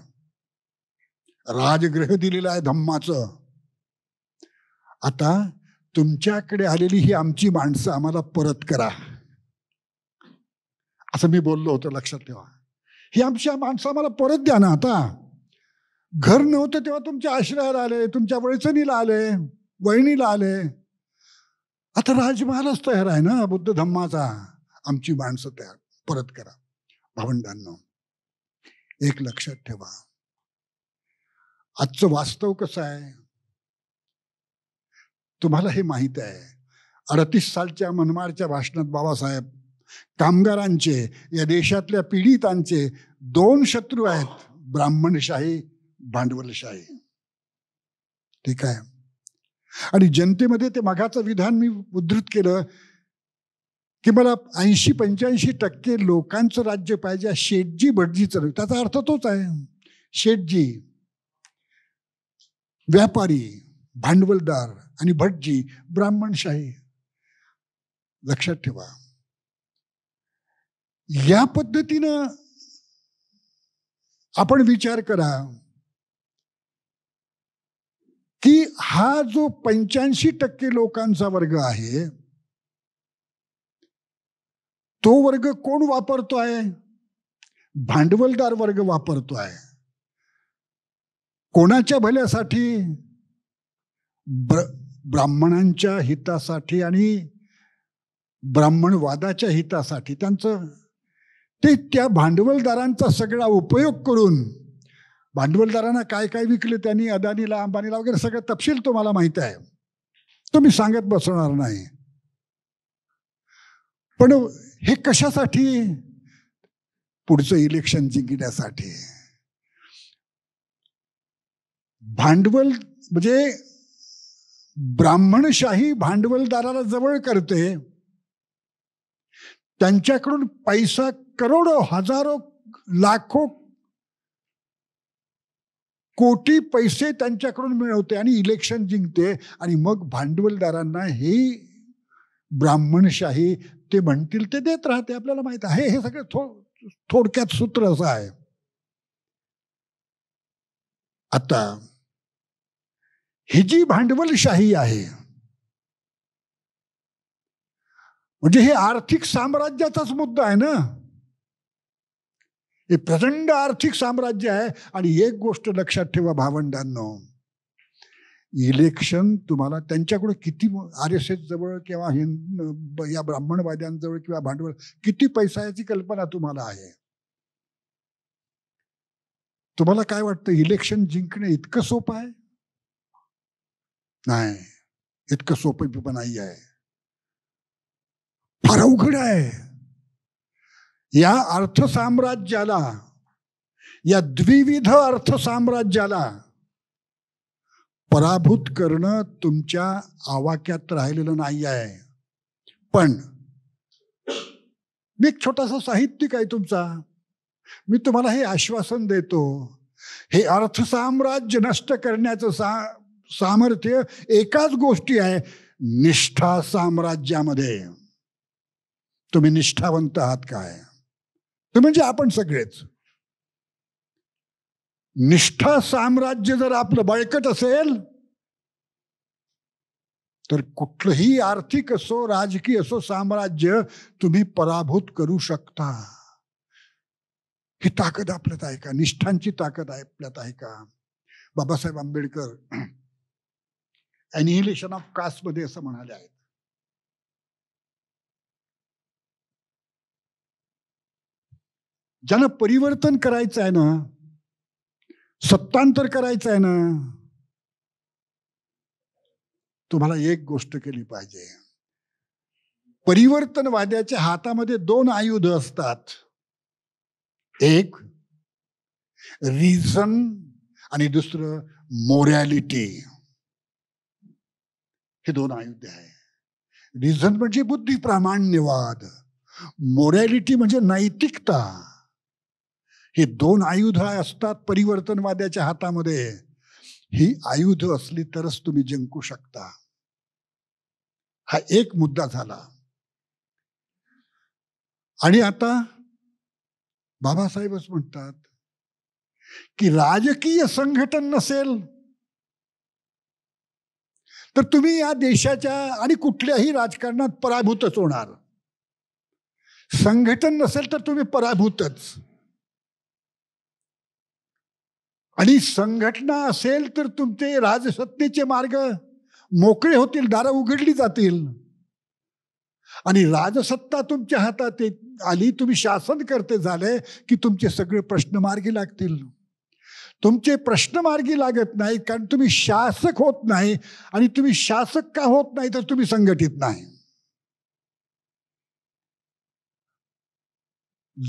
राजग्रह दिलेला आहे धम्माचं आता तुमच्याकडे आलेली ही आमची माणसं आम्हाला परत करा असं मी बोललो होतो लक्षात ठेवा ही आमच्या माणसं आम्हाला परत द्या ना आता घर नव्हतं तेव्हा तुमच्या आश्रयाला आले तुमच्या वळचणीला आले वहिणीला आले आता राजमहालच तयार आहे ना बुद्ध धम्माचा आमची माणसं तयार परत करा भावंडांना एक लक्षात ठेवा आजचं वास्तव कसं आहे तुम्हाला हे माहीत आहे अडतीस सालच्या मनमाडच्या भाषणात बाबासाहेब कामगारांचे या देशातल्या पीडितांचे दोन शत्रू आहेत ब्राह्मणशाही भांडवलशाही ठीक आहे आणि जनतेमध्ये ते मघाचं विधान मी उद्धृत केलं की मला ऐंशी पंच्याऐंशी टक्के लोकांचं राज्य पाहिजे शेठजी भटजी चालू त्याचा अर्थ तोच आहे शेटजी व्यापारी भांडवलदार आणि भटजी ब्राह्मणशाही लक्षात ठेवा या पद्धतीनं आपण विचार करा की हा जो पंच्याऐंशी टक्के लोकांचा वर्ग आहे तो वर्ग कोण वापरतो आहे भांडवलदार वर्ग वापरतो आहे कोणाच्या भल्यासाठी ब्र ब्राह्मणांच्या हितासाठी आणि ब्राह्मणवादाच्या हितासाठी त्यांचं ते त्या भांडवलदारांचा सगळा उपयोग करून भांडवलदारांना काय काय विकले त्यांनी अदानीला अंबानीला वगैरे सगळं तपशील तुम्हाला माहिती आहे तो मी सांगत बसणार नाही पण हे कशासाठी पुढचं इलेक्शन जिंकण्यासाठी भांडवल म्हणजे ब्राह्मणशाही भांडवलदाराला जवळ करते त्यांच्याकडून पैसा करोडो हजारो लाखो कोटी पैसे त्यांच्याकडून मिळवते आणि इलेक्शन जिंकते आणि मग भांडवलदारांना हे ब्राह्मणशाही ते म्हणतील ते देत राहते आपल्याला माहित आहे हे सगळं थो थोडक्यात सूत्र असं आहे आता ही जी भांडवलशाही आहे म्हणजे हे आर्थिक साम्राज्याचाच मुद्दा आहे ना हे प्रचंड आर्थिक साम्राज्य आहे आणि एक गोष्ट लक्षात ठेवा भावंडांनो इलेक्शन तुम्हाला त्यांच्याकडे किती आर एस एस जवळ किंवा हिंद या ब्राह्मणवाद्यांजवळ किंवा भांडवल किती पैसा याची कल्पना तुम्हाला आहे तुम्हाला काय वाटतं इलेक्शन जिंकणे इतकं सोपं आहे नाही इतकं सोपं पण नाही आहे फार अवघड आहे या अर्थसाम्राज्याला या द्विविध अर्थसाम्राज्याला पराभूत करणं तुमच्या आवाक्यात राहिलेलं नाही आहे पण मी एक छोटासा साहित्यिक आहे तुमचा मी तुम्हाला हे आश्वासन देतो हे अर्थसाम्राज्य नष्ट करण्याचं सा सामर्थ्य एकाच गोष्टी आहे निष्ठा साम्राज्यामध्ये तुम्ही निष्ठावंत आहात काय ते म्हणजे आपण सगळेच निष्ठा साम्राज्य जर आपलं बळकट असेल तर कुठलंही आर्थिक असो राजकीय असो साम्राज्य तुम्ही पराभूत करू शकता ही ताकद आपल्यात आहे का निष्ठांची ताकद आपल्यात आहे का बाबासाहेब आंबेडकर अनिहिलेशन ऑफ कास्टमध्ये असं म्हणाले आहेत ज्यांना परिवर्तन करायचं आहे ना सत्तांतर करायचं आहे ना तुम्हाला एक गोष्ट केली पाहिजे परिवर्तनवाद्याच्या हातामध्ये दोन आयुध असतात एक रिझन आणि दुसरं मोरॅलिटी हे दोन आयुध आहे रिझन म्हणजे बुद्धी प्रामाण्यवाद मोरॅलिटी म्हणजे नैतिकता हे दोन आयुध असतात परिवर्तनवाद्याच्या हातामध्ये ही आयुध असली तरच तुम्ही जिंकू शकता हा एक मुद्दा झाला आणि आता बाबासाहेबच म्हणतात की राजकीय संघटन नसेल तर तुम्ही या देशाच्या आणि कुठल्याही राजकारणात पराभूतच होणार संघटन नसेल तर तुम्ही पराभूतच आणि संघटना असेल तर तुमचे राजसत्तेचे मार्ग मोकळे होतील दारं उघडली जातील आणि राजसत्ता तुमच्या हातात आली तुम्ही शासन करते झाले की तुमचे सगळे प्रश्न मार्गी लागतील तुमचे प्रश्न मार्गी लागत नाही कारण तुम्ही शासक होत नाही आणि तुम्ही शासक का होत नाही तर तुम्ही संघटित नाही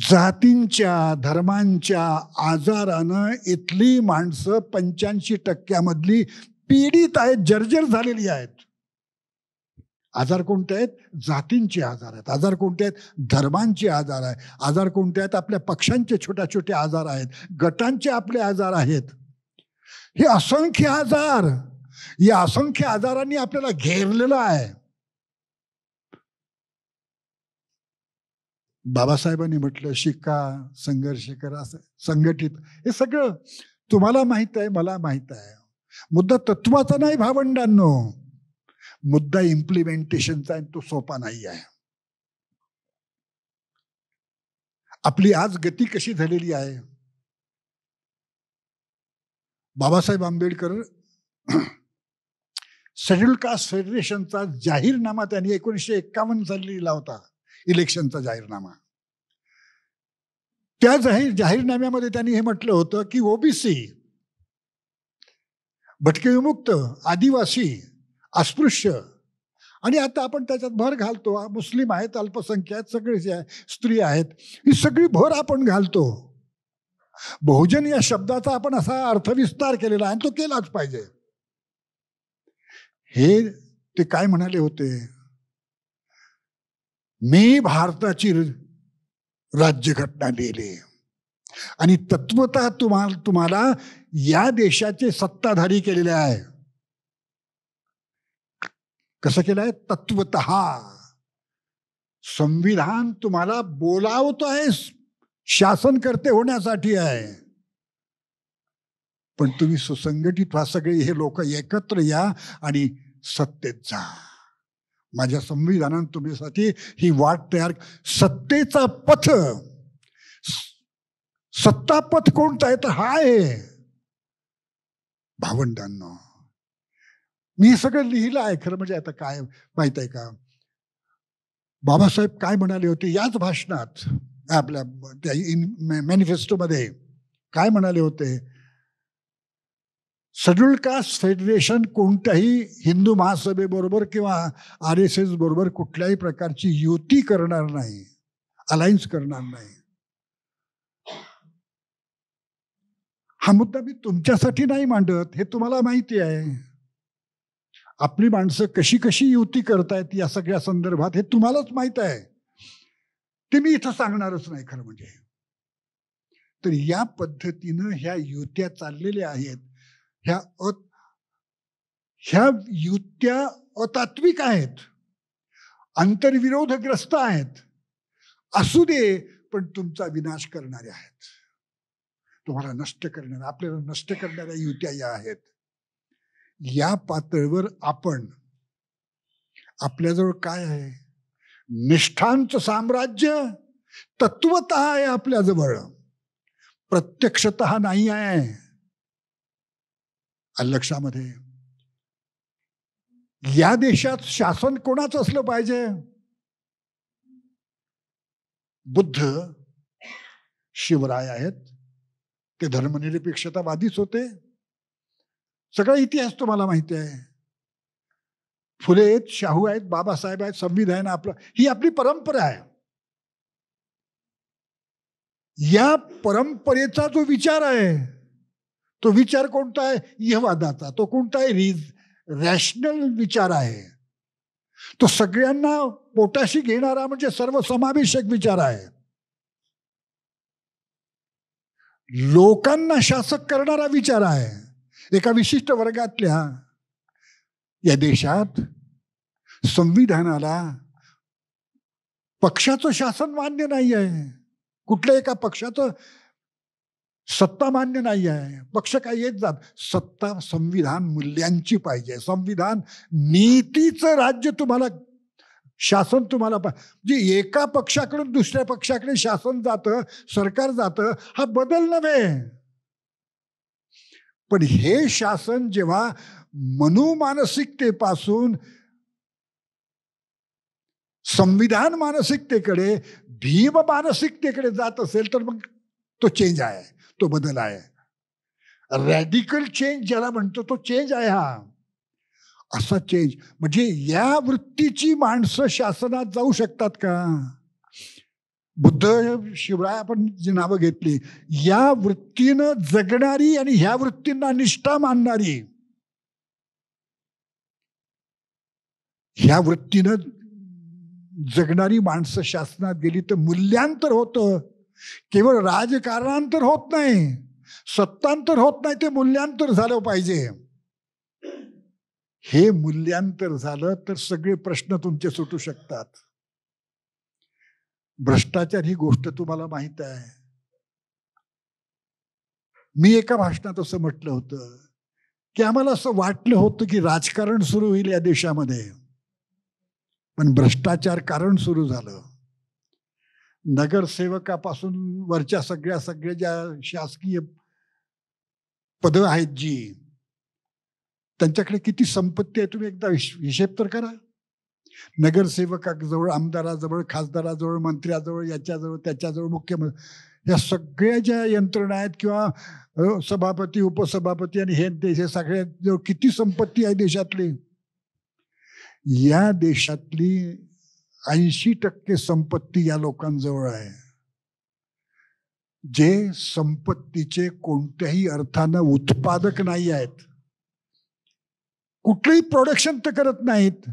जातींच्या धर्मांच्या आजारानं इथली माणसं पंच्याऐंशी टक्क्यामधली पीडित आहेत जर्जर झालेली आहेत आजार कोणते आहेत जातींचे आजार आहेत आजार कोणते आहेत धर्मांचे आजार आहे आजार कोणते आहेत आपल्या पक्षांचे छोट्या छोटे आजार आहेत गटांचे आपले आजार आहेत हे असंख्य आजार या असंख्य आजारांनी आपल्याला घेरलेलं आहे बाबासाहेबांनी म्हटलं शिका संघर्ष करा संघटित हे सगळं तुम्हाला माहित आहे मला माहित आहे मुद्दा तत्वाचा नाही भावंडांनो मुद्दा इम्प्लिमेंटेशनचा आहे तो सोपा नाही आहे आपली आज गती कशी झालेली आहे बाबासाहेब आंबेडकर शेड्युल कास्ट फेडरेशनचा जाहीरनामा त्यांनी एकोणीसशे एक्कावन्न साली लिहिला होता इलेक्शनचा जाहीरनामा त्या जाहीर जाहीरनाम्यामध्ये त्यांनी हे म्हटलं होतं की ओबीसी भटके विमुक्त आदिवासी अस्पृश्य आणि आता आपण त्याच्यात भर घालतो मुस्लिम आहेत आहेत सगळे जे स्त्री आहेत ही सगळी भर आपण घालतो बहुजन या शब्दाचा आपण असा अर्थविस्तार केलेला आहे आणि तो केलाच पाहिजे हे ते काय म्हणाले होते मी भारताची राज्यघटना लिहिली आणि तत्वत तुम्हाला तुम्हाला या देशाचे सत्ताधारी केलेले आहे कसं केलं आहे तत्वत संविधान तुम्हाला बोलावतो आहे शासन करते होण्यासाठी आहे पण तुम्ही सुसंघटित व्हा सगळे हे लोक एकत्र या आणि सत्तेत जा माझ्या संविधानानं तुम्हीसाठी ही वाट तयार सत्तेचा पथ सत्ता पथ कोणता आहे तर हा आहे भावंडांना मी सगळं लिहिलं आहे खरं म्हणजे आता काय माहित आहे का बाबासाहेब काय म्हणाले होते याच भाषणात आपल्या त्या इन मॅनिफेस्टोमध्ये काय म्हणाले होते शेड्युल कास्ट फेडरेशन कोणत्याही हिंदू महासभेबरोबर किंवा आर एस एस बरोबर कुठल्याही प्रकारची युती करणार नाही अलायन्स करणार नाही हा मुद्दा मी तुमच्यासाठी नाही मांडत हे तुम्हाला माहिती आहे आपली माणसं कशी कशी युती करतायत या सगळ्या संदर्भात हे तुम्हालाच माहित आहे ते मी इथं सांगणारच नाही खरं म्हणजे तर या पद्धतीनं ह्या युत्या चाललेल्या आहेत ह्या ह्या युत्या अतात्विक आहेत अंतर्विरोधग्रस्त आहेत असू दे पण तुमचा विनाश करणारे आहेत तुम्हाला नष्ट करणाऱ्या आपल्याला नष्ट करणाऱ्या युत्या या आहेत या पातळीवर आपण आपल्याजवळ काय आहे निष्ठांच साम्राज्य तत्वत आहे आपल्याजवळ प्रत्यक्षत नाही आहे लक्षामध्ये या देशात शासन कोणाच असलं पाहिजे बुद्ध शिवराय आहेत ते धर्मनिरपेक्षतावादीच होते सगळा इतिहास तुम्हाला माहिती आहे फुले आहेत शाहू आहेत बाबासाहेब आहेत संविधान आपलं ही आपली परंपरा आहे या परंपरेचा जो विचार आहे तो विचार कोणता आहे यहवादाचा तो कोणता आहे रिज रॅशनल विचार आहे तो सगळ्यांना पोटाशी घेणारा म्हणजे सर्वसमावेशक विचार आहे लोकांना शासक करणारा विचार आहे एका विशिष्ट वर्गातल्या या देशात संविधानाला पक्षाचं शासन मान्य नाही आहे कुठल्या एका पक्षाचं सत्ता मान्य नाही आहे पक्ष काय येत जात सत्ता संविधान मूल्यांची पाहिजे संविधान नीतीचं राज्य तुम्हाला शासन तुम्हाला म्हणजे एका पक्षाकडून दुसऱ्या पक्षाकडे शासन जातं सरकार जातं हा बदल नव्हे पण हे शासन जेव्हा मनुमानसिकतेपासून संविधान मानसिकतेकडे भीम मानसिकतेकडे जात असेल तर मग तो चेंज आहे तो बदल आहे रॅडिकल चेंज ज्याला म्हणतो तो चेंज आहे हा असा चेंज म्हणजे या वृत्तीची माणसं शासनात जाऊ शकतात का बुद्ध शिवराय आपण जी नावं घेतली या वृत्तीनं जगणारी आणि ह्या वृत्तींना निष्ठा मानणारी ह्या वृत्तीनं जगणारी माणसं शासनात गेली तर मूल्यांतर होतं केवळ राजकारणांतर होत नाही सत्तांतर होत नाही ते मूल्यांतर झालं पाहिजे हे मूल्यांतर झालं तर सगळे प्रश्न तुमचे सुटू शकतात भ्रष्टाचार ही गोष्ट तुम्हाला माहित आहे मी एका भाषणात असं म्हटलं होतं की आम्हाला असं वाटलं होतं की राजकारण सुरू होईल या देशामध्ये पण भ्रष्टाचार कारण सुरू झालं नगरसेवकापासून वरच्या सगळ्या सगळ्या ज्या शासकीय पद आहेत जी त्यांच्याकडे किती संपत्ती आहे तुम्ही एकदा हिशेब तर करा नगरसेवकाजवळ आमदाराजवळ खासदाराजवळ मंत्र्याजवळ याच्याजवळ त्याच्याजवळ मुख्यमंत्री या सगळ्या ज्या यंत्रणा आहेत किंवा सभापती उपसभापती आणि हे देश हे सगळ्या किती संपत्ती आहे देशातली या देशातली ऐंशी टक्के संपत्ती या लोकांजवळ आहे जे संपत्तीचे कोणत्याही अर्थानं उत्पादक नाही आहेत कुठलंही प्रोडक्शन तर करत नाहीत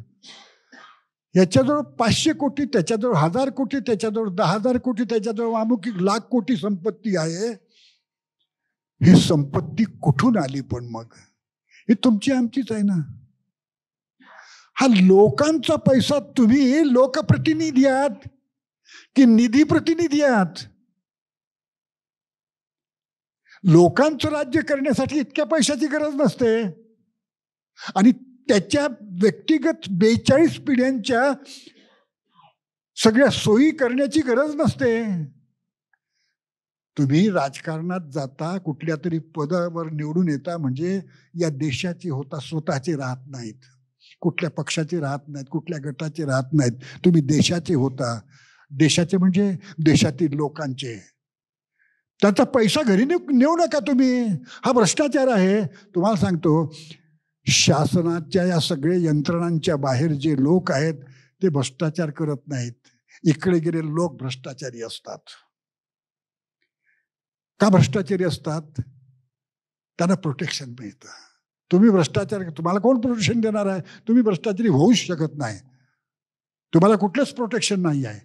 याच्याजवळ पाचशे कोटी त्याच्याजवळ हजार कोटी त्याच्याजवळ दहा हजार कोटी त्याच्याजवळ अमुक लाख कोटी संपत्ती आहे ही संपत्ती कुठून आली पण मग ही तुमची आमचीच आहे ना हा लोकांचा पैसा तुम्ही लोकप्रतिनिधी आहात की निधी प्रतिनिधी आहात लोकांचं राज्य करण्यासाठी इतक्या पैशाची गरज नसते आणि त्याच्या व्यक्तिगत बेचाळीस पिढ्यांच्या सगळ्या सोयी करण्याची गरज नसते तुम्ही राजकारणात जाता कुठल्या तरी पदावर निवडून येता म्हणजे या देशाची होता स्वतःचे राहत नाहीत कुठल्या पक्षाचे राहत नाहीत कुठल्या गटाचे राहत नाहीत तुम्ही देशाचे होता देशाचे म्हणजे देशातील लोकांचे त्याचा पैसा घरी नेऊ नका तुम्ही हा भ्रष्टाचार आहे तुम्हाला सांगतो शासनाच्या या सगळे यंत्रणांच्या बाहेर जे लोक आहेत ते भ्रष्टाचार करत नाहीत इकडे गेले लोक भ्रष्टाचारी असतात का भ्रष्टाचारी असतात त्यांना प्रोटेक्शन मिळतं तुम्ही भ्रष्टाचार तुम्हाला कोण प्रोटेक्शन देणार आहे तुम्ही भ्रष्टाचारी होऊ शकत नाही तुम्हाला कुठलंच प्रोटेक्शन नाही आहे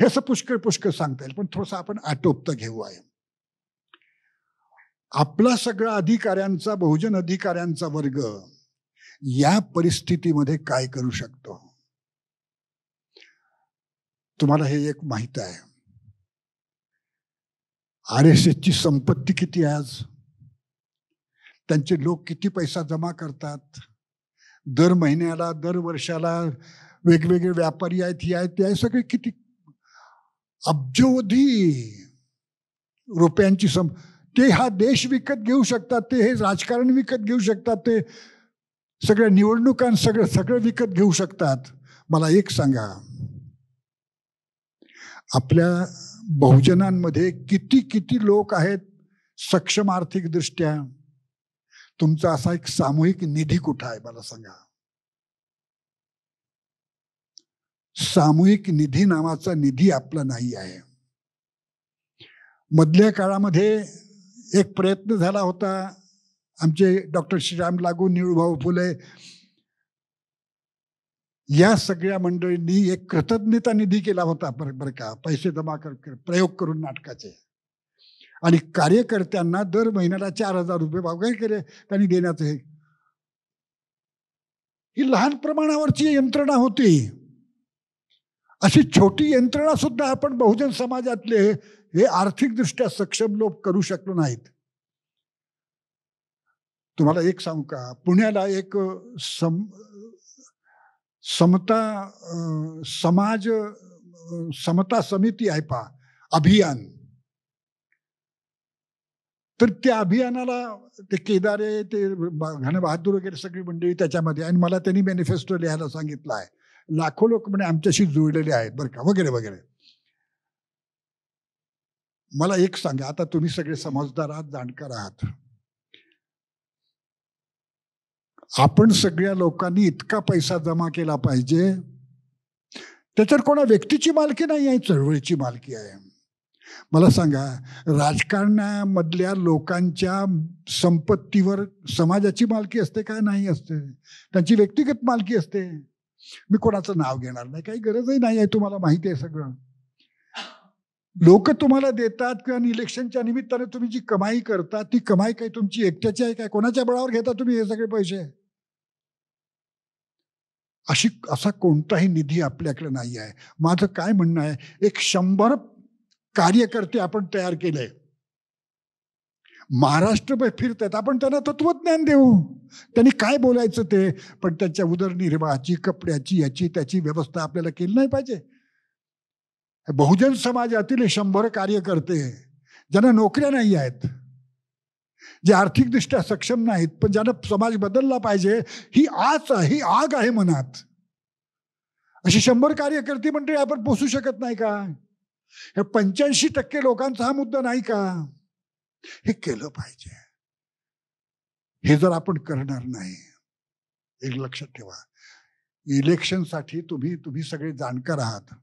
हे असं पुष्कळ पुष्कळ सांगता येईल पण थोडस आपण आटोपत घेऊ आहे आपला सगळा अधिकाऱ्यांचा बहुजन अधिकाऱ्यांचा वर्ग या परिस्थितीमध्ये काय करू शकतो तुम्हाला हे एक माहित आहे आर एस एस ची संपत्ती किती आहे आज त्यांचे लोक किती पैसा जमा करतात दर महिन्याला दर वर्षाला वेगवेगळे व्यापारी आहेत ही आहेत ते सगळे किती अब्जोधी रुपयांची सम ते हा देश विकत घेऊ शकतात ते हे राजकारण विकत घेऊ शकतात ते सगळ्या निवडणुका सगळं सगळं विकत घेऊ शकतात मला एक सांगा आपल्या बहुजनांमध्ये किती किती लोक आहेत सक्षम आर्थिकदृष्ट्या तुमचा असा एक सामूहिक निधी कुठं आहे मला सांगा सामूहिक निधी नावाचा निधी आपला नाही आहे मधल्या काळामध्ये एक प्रयत्न झाला होता आमचे डॉक्टर श्रीराम लागू निळूभाऊ फुले या सगळ्या मंडळींनी एक कृतज्ञता निधी केला होता बरं बरं का पैसे जमा कर प्रयोग करून नाटकाचे आणि कार्यकर्त्यांना दर महिन्याला चार हजार रुपये केले त्यांनी देण्यात हे ही लहान प्रमाणावरची यंत्रणा होती अशी छोटी यंत्रणा सुद्धा आपण बहुजन समाजातले हे आर्थिकदृष्ट्या सक्षम लोक करू शकलो नाहीत तुम्हाला एक सांगू का पुण्याला एक सम समता समाज समता समिती आहे पा अभियान तर त्या अभियानाला ते केदारे ते घाणे बहादूर वगैरे सगळी मंडळी त्याच्यामध्ये आणि मला त्यांनी मॅनिफेस्टो लिहायला सांगितलं आहे लाखो लोक म्हणजे आमच्याशी जुळलेले आहेत बरं का वगैरे वगैरे मला एक सांगा आता तुम्ही सगळे समजदार आहात जाणकार आहात आपण सगळ्या लोकांनी इतका पैसा जमा केला पाहिजे त्याच्यावर कोणा व्यक्तीची मालकी नाही आहे चळवळीची मालकी आहे मला सांगा राजकारणामधल्या लोकांच्या संपत्तीवर समाजाची मालकी असते का नाही असते त्यांची व्यक्तिगत मालकी असते मी कोणाचं नाव घेणार नाही काही गरजही नाही आहे तुम्हाला माहिती आहे सगळं लोक तुम्हाला देतात किंवा इलेक्शनच्या निमित्ताने तुम्ही जी कमाई करता ती कमाई काही तुमची एकट्याची आहे काय कोणाच्या बळावर घेता तुम्ही हे सगळे पैसे अशी असा कोणताही निधी आपल्याकडे नाही आहे माझं काय म्हणणं आहे एक शंभर कार्यकर्ते आपण तयार केले महाराष्ट्रभर फिरतात आपण त्यांना तत्वज्ञान देऊ त्यांनी काय बोलायचं ते पण त्यांच्या उदरनिर्वाहाची कपड्याची याची त्याची व्यवस्था आपल्याला केली नाही पाहिजे बहुजन समाजातील शंभर कार्यकर्ते ज्यांना नोकऱ्या नाही आहेत जे आर्थिकदृष्ट्या सक्षम नाहीत पण ज्यांना समाज बदलला पाहिजे ही आच ही आग आहे मनात अशी शंभर कार्यकर्ते मंडळी आपण पोसू शकत नाही का हे पंच्याऐंशी टक्के लोकांचा हा मुद्दा नाही का हे केलं पाहिजे हे जर आपण करणार नाही एक लक्षात ठेवा इलेक्शनसाठी तुम्ही तुम्ही सगळे जाणकार आहात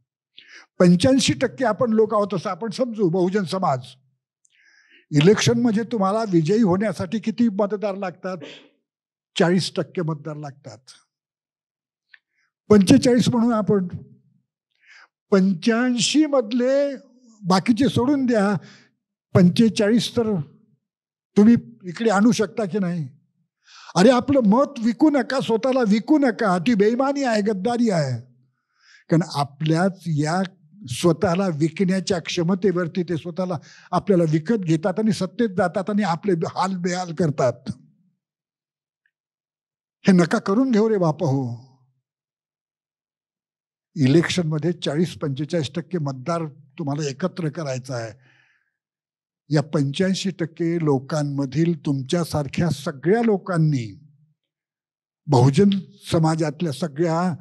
पंच्याऐंशी टक्के आपण लोक आहोत असं आपण समजू बहुजन समाज इलेक्शन मध्ये म्हणजे तुम्हाला विजयी होण्यासाठी किती मतदार लागतात चाळीस टक्के मतदार लागतात पंचेचाळीस म्हणून आपण पंच्याऐंशी मधले बाकीचे सोडून द्या पंचेचाळीस तर तुम्ही इकडे आणू शकता की नाही अरे आपलं मत विकू नका स्वतःला विकू नका ती बेईमानी आहे गद्दारी आहे कारण आपल्याच या स्वतःला विकण्याच्या क्षमतेवरती ते स्वतःला आपल्याला विकत घेतात आणि सत्तेत जातात आणि आपले हाल बेहाल करतात हे नका करून घेऊ रे बापा हो इलेक्शनमध्ये चाळीस पंचेचाळीस टक्के मतदार तुम्हाला एकत्र करायचा आहे या पंच्याऐंशी टक्के लोकांमधील तुमच्यासारख्या सगळ्या लोकांनी बहुजन समाजातल्या सगळ्या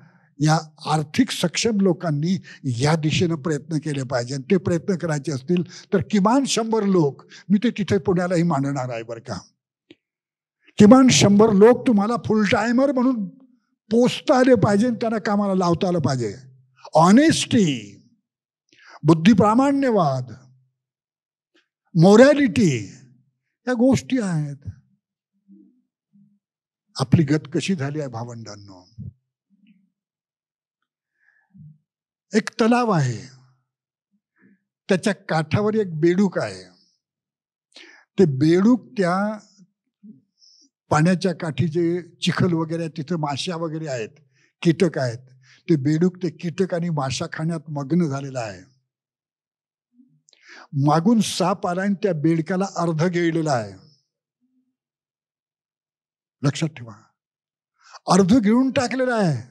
या आर्थिक सक्षम लोकांनी या दिशेनं प्रयत्न केले पाहिजे ते प्रयत्न करायचे असतील तर किमान शंभर लोक मी ते तिथे पुण्यालाही मांडणार आहे बरं का किमान शंभर लोक तुम्हाला फुल टायमर म्हणून पोचता आले पाहिजे त्यांना कामाला लावता आलं पाहिजे ऑनेस्टी बुद्धिप्रामाण्यवाद मोरॅलिटी या गोष्टी आहेत आपली गत कशी झाली आहे भावंडांनो एक तलाव आहे त्याच्या काठावर एक बेडूक आहे ते बेडूक त्या पाण्याच्या काठी जे चिखल वगैरे तिथं माश्या वगैरे आहेत कीटक आहेत ते बेडूक ते कीटक आणि माशा खाण्यात मग्न झालेला आहे मागून साप आला आणि त्या बेडकाला अर्ध गिळलेला आहे लक्षात ठेवा अर्ध गिळून टाकलेला आहे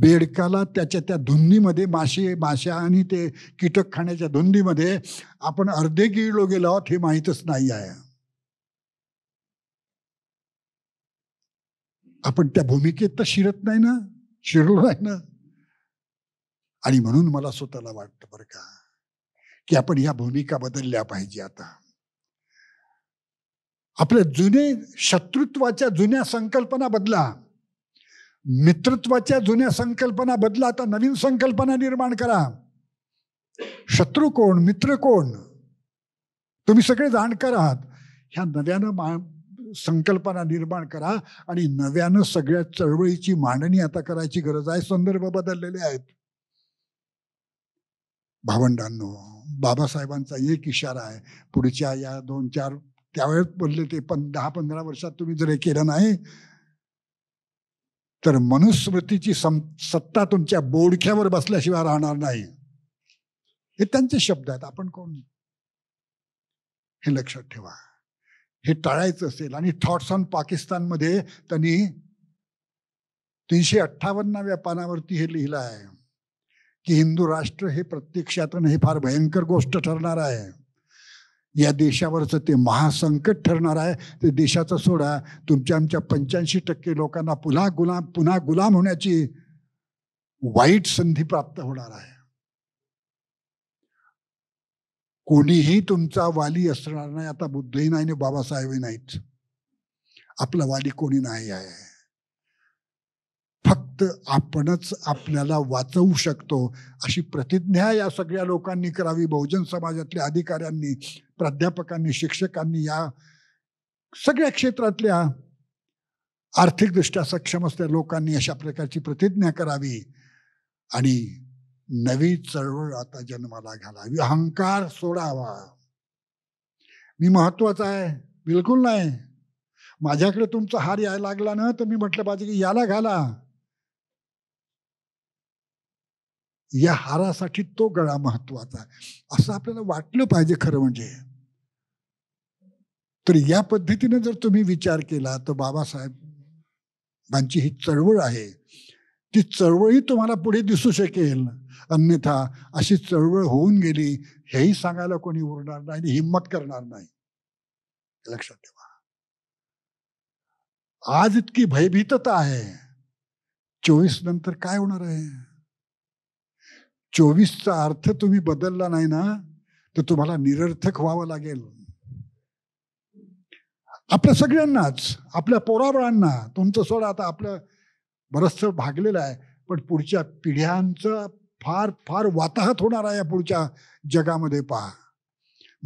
बेडकाला त्याच्या त्या धुंदीमध्ये मासे माश्या आणि ते कीटक खाण्याच्या धुंदीमध्ये आपण अर्धे गिळलो गेलो आहोत हे माहीतच नाही आहे आपण त्या भूमिकेत तर शिरत नाही ना शिरलो नाही ना आणि म्हणून मला स्वतःला वाटतं बरं का की आपण या भूमिका बदलल्या पाहिजे आता आपल्या जुने शत्रुत्वाच्या जुन्या संकल्पना बदला मित्रत्वाच्या जुन्या संकल्पना बदला आता नवीन संकल्पना निर्माण करा शत्रू कोण मित्र कोण तुम्ही सगळे जाणकार आहात ह्या नव्यानं संकल्पना निर्माण करा आणि नव्यानं सगळ्या चळवळीची मांडणी आता करायची गरज आहे संदर्भ बदललेले आहेत भावंडांनो बाबासाहेबांचा एक इशारा आहे पुढच्या या दोन चार त्यावेळेस बोलले ते पण दहा पंधरा वर्षात तुम्ही जर हे केलं नाही तर मनुस्मृतीची सत्ता तुमच्या बोडख्यावर बसल्याशिवाय राहणार नाही हे त्यांचे शब्द आहेत आपण कोण हे लक्षात ठेवा हे टाळायचं असेल आणि थॉट्स ऑन पाकिस्तानमध्ये त्यांनी तीनशे अठ्ठावन्नाव्या पानावरती हे लिहिलं आहे की हिंदू राष्ट्र हे प्रत्यक्षात हे फार भयंकर गोष्ट ठरणार आहे या देशावरचं ते महासंकट ठरणार आहे ते देशाचा सोडा तुमच्या आमच्या पंच्याऐंशी टक्के लोकांना पुन्हा गुलाम पुन्हा गुलाम होण्याची वाईट संधी प्राप्त होणार आहे कोणीही तुमचा वाली असणार नाही आता बुद्धही नाही आणि बाबासाहेबही नाहीत आपला वाली कोणी नाही आहे फक्त आपणच आपल्याला वाचवू शकतो अशी प्रतिज्ञा या सगळ्या लोकांनी करावी बहुजन समाजातल्या अधिकाऱ्यांनी प्राध्यापकांनी शिक्षकांनी या सगळ्या क्षेत्रातल्या आर्थिकदृष्ट्या सक्षम असलेल्या लोकांनी अशा प्रकारची प्रतिज्ञा करावी आणि नवी चळवळ आता जन्माला घालावी अहंकार सोडावा मी महत्वाचा आहे बिलकुल नाही माझ्याकडे तुमचा हार यायला लागला ना तर मी म्हटलं पाहिजे की याला घाला या हारासाठी तो गळा महत्वाचा असं आपल्याला वाटलं पाहिजे खरं म्हणजे तर या पद्धतीने जर तुम्ही विचार केला तर बाबासाहेबांची ही चळवळ आहे ती चळवळी तुम्हाला पुढे दिसू शकेल अन्यथा अशी चळवळ होऊन गेली हेही सांगायला कोणी उरणार नाही आणि हिंमत करणार नाही लक्षात ठेवा आज इतकी भयभीतता आहे चोवीस नंतर काय होणार आहे चोवीसचा अर्थ तुम्ही बदलला नाही ना तर तुम्हाला निरर्थक व्हावं लागेल आपल्या सगळ्यांनाच आपल्या पोराबळांना तुमचं सोडा आता आपलं बरंचसं भागलेलं आहे पण पुढच्या पिढ्यांचं फार फार वाताहत आहे या पुढच्या जगामध्ये पहा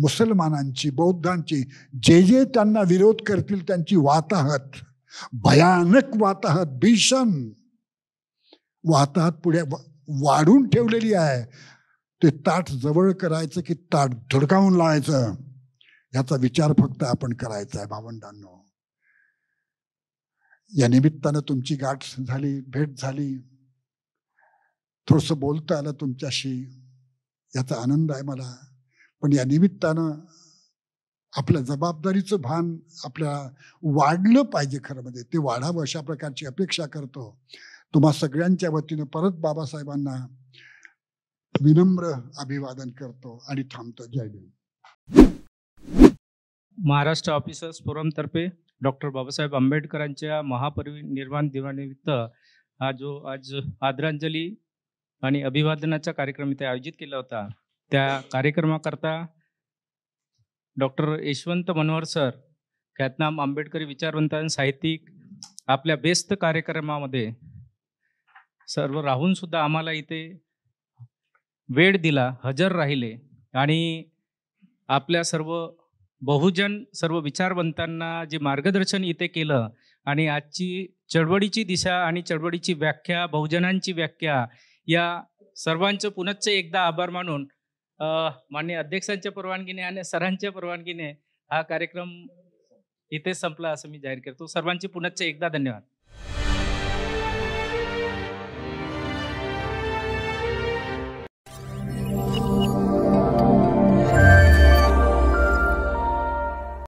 मुसलमानांची बौद्धांची जे जे त्यांना विरोध करतील त्यांची वाताहत भयानक वाताहत भीषण वाताहत पुढे वाढून ठेवलेली आहे ते ताट जवळ करायचं की ताट धुडकावून लावायचं याचा विचार फक्त आपण करायचा आहे भावंडांनो या निमित्तानं तुमची गाठ झाली भेट झाली थोडस बोलता आलं तुमच्याशी याचा आनंद आहे मला पण या निमित्तानं आपल्या जबाबदारीचं भान आपल्या वाढलं पाहिजे खरं म्हणजे ते वाढावं अशा प्रकारची अपेक्षा करतो तुम्हा सगळ्यांच्या वतीनं परत बाबासाहेबांना विनम्र अभिवादन करतो आणि थांबतो जय भीम महाराष्ट्र ऑफिसर्स फोरमतर्फे डॉक्टर बाबासाहेब आंबेडकरांच्या महापरिनिर्वाण दिनानिमित्त हा जो आज आदरांजली आणि अभिवादनाचा कार्यक्रम इथे आयोजित केला होता त्या कार्यक्रमाकरता डॉक्टर यशवंत मनोहर सर ख्यातनाम आंबेडकरी विचारवंत आणि साहित्यिक आपल्या बेस्त कार्यक्रमामध्ये सर्व राहून सुद्धा आम्हाला इथे वेळ दिला हजर राहिले आणि आपल्या सर्व बहुजन सर्व विचारवंतांना जे मार्गदर्शन इथे केलं आणि आजची चळवळीची दिशा आणि चळवळीची व्याख्या बहुजनांची व्याख्या या सर्वांचे पुनश्च एकदा आभार मानून मान्य अध्यक्षांच्या परवानगीने आणि सरांच्या परवानगीने हा कार्यक्रम इथे संपला असं मी जाहीर करतो सर्वांचे पुनश्च एकदा धन्यवाद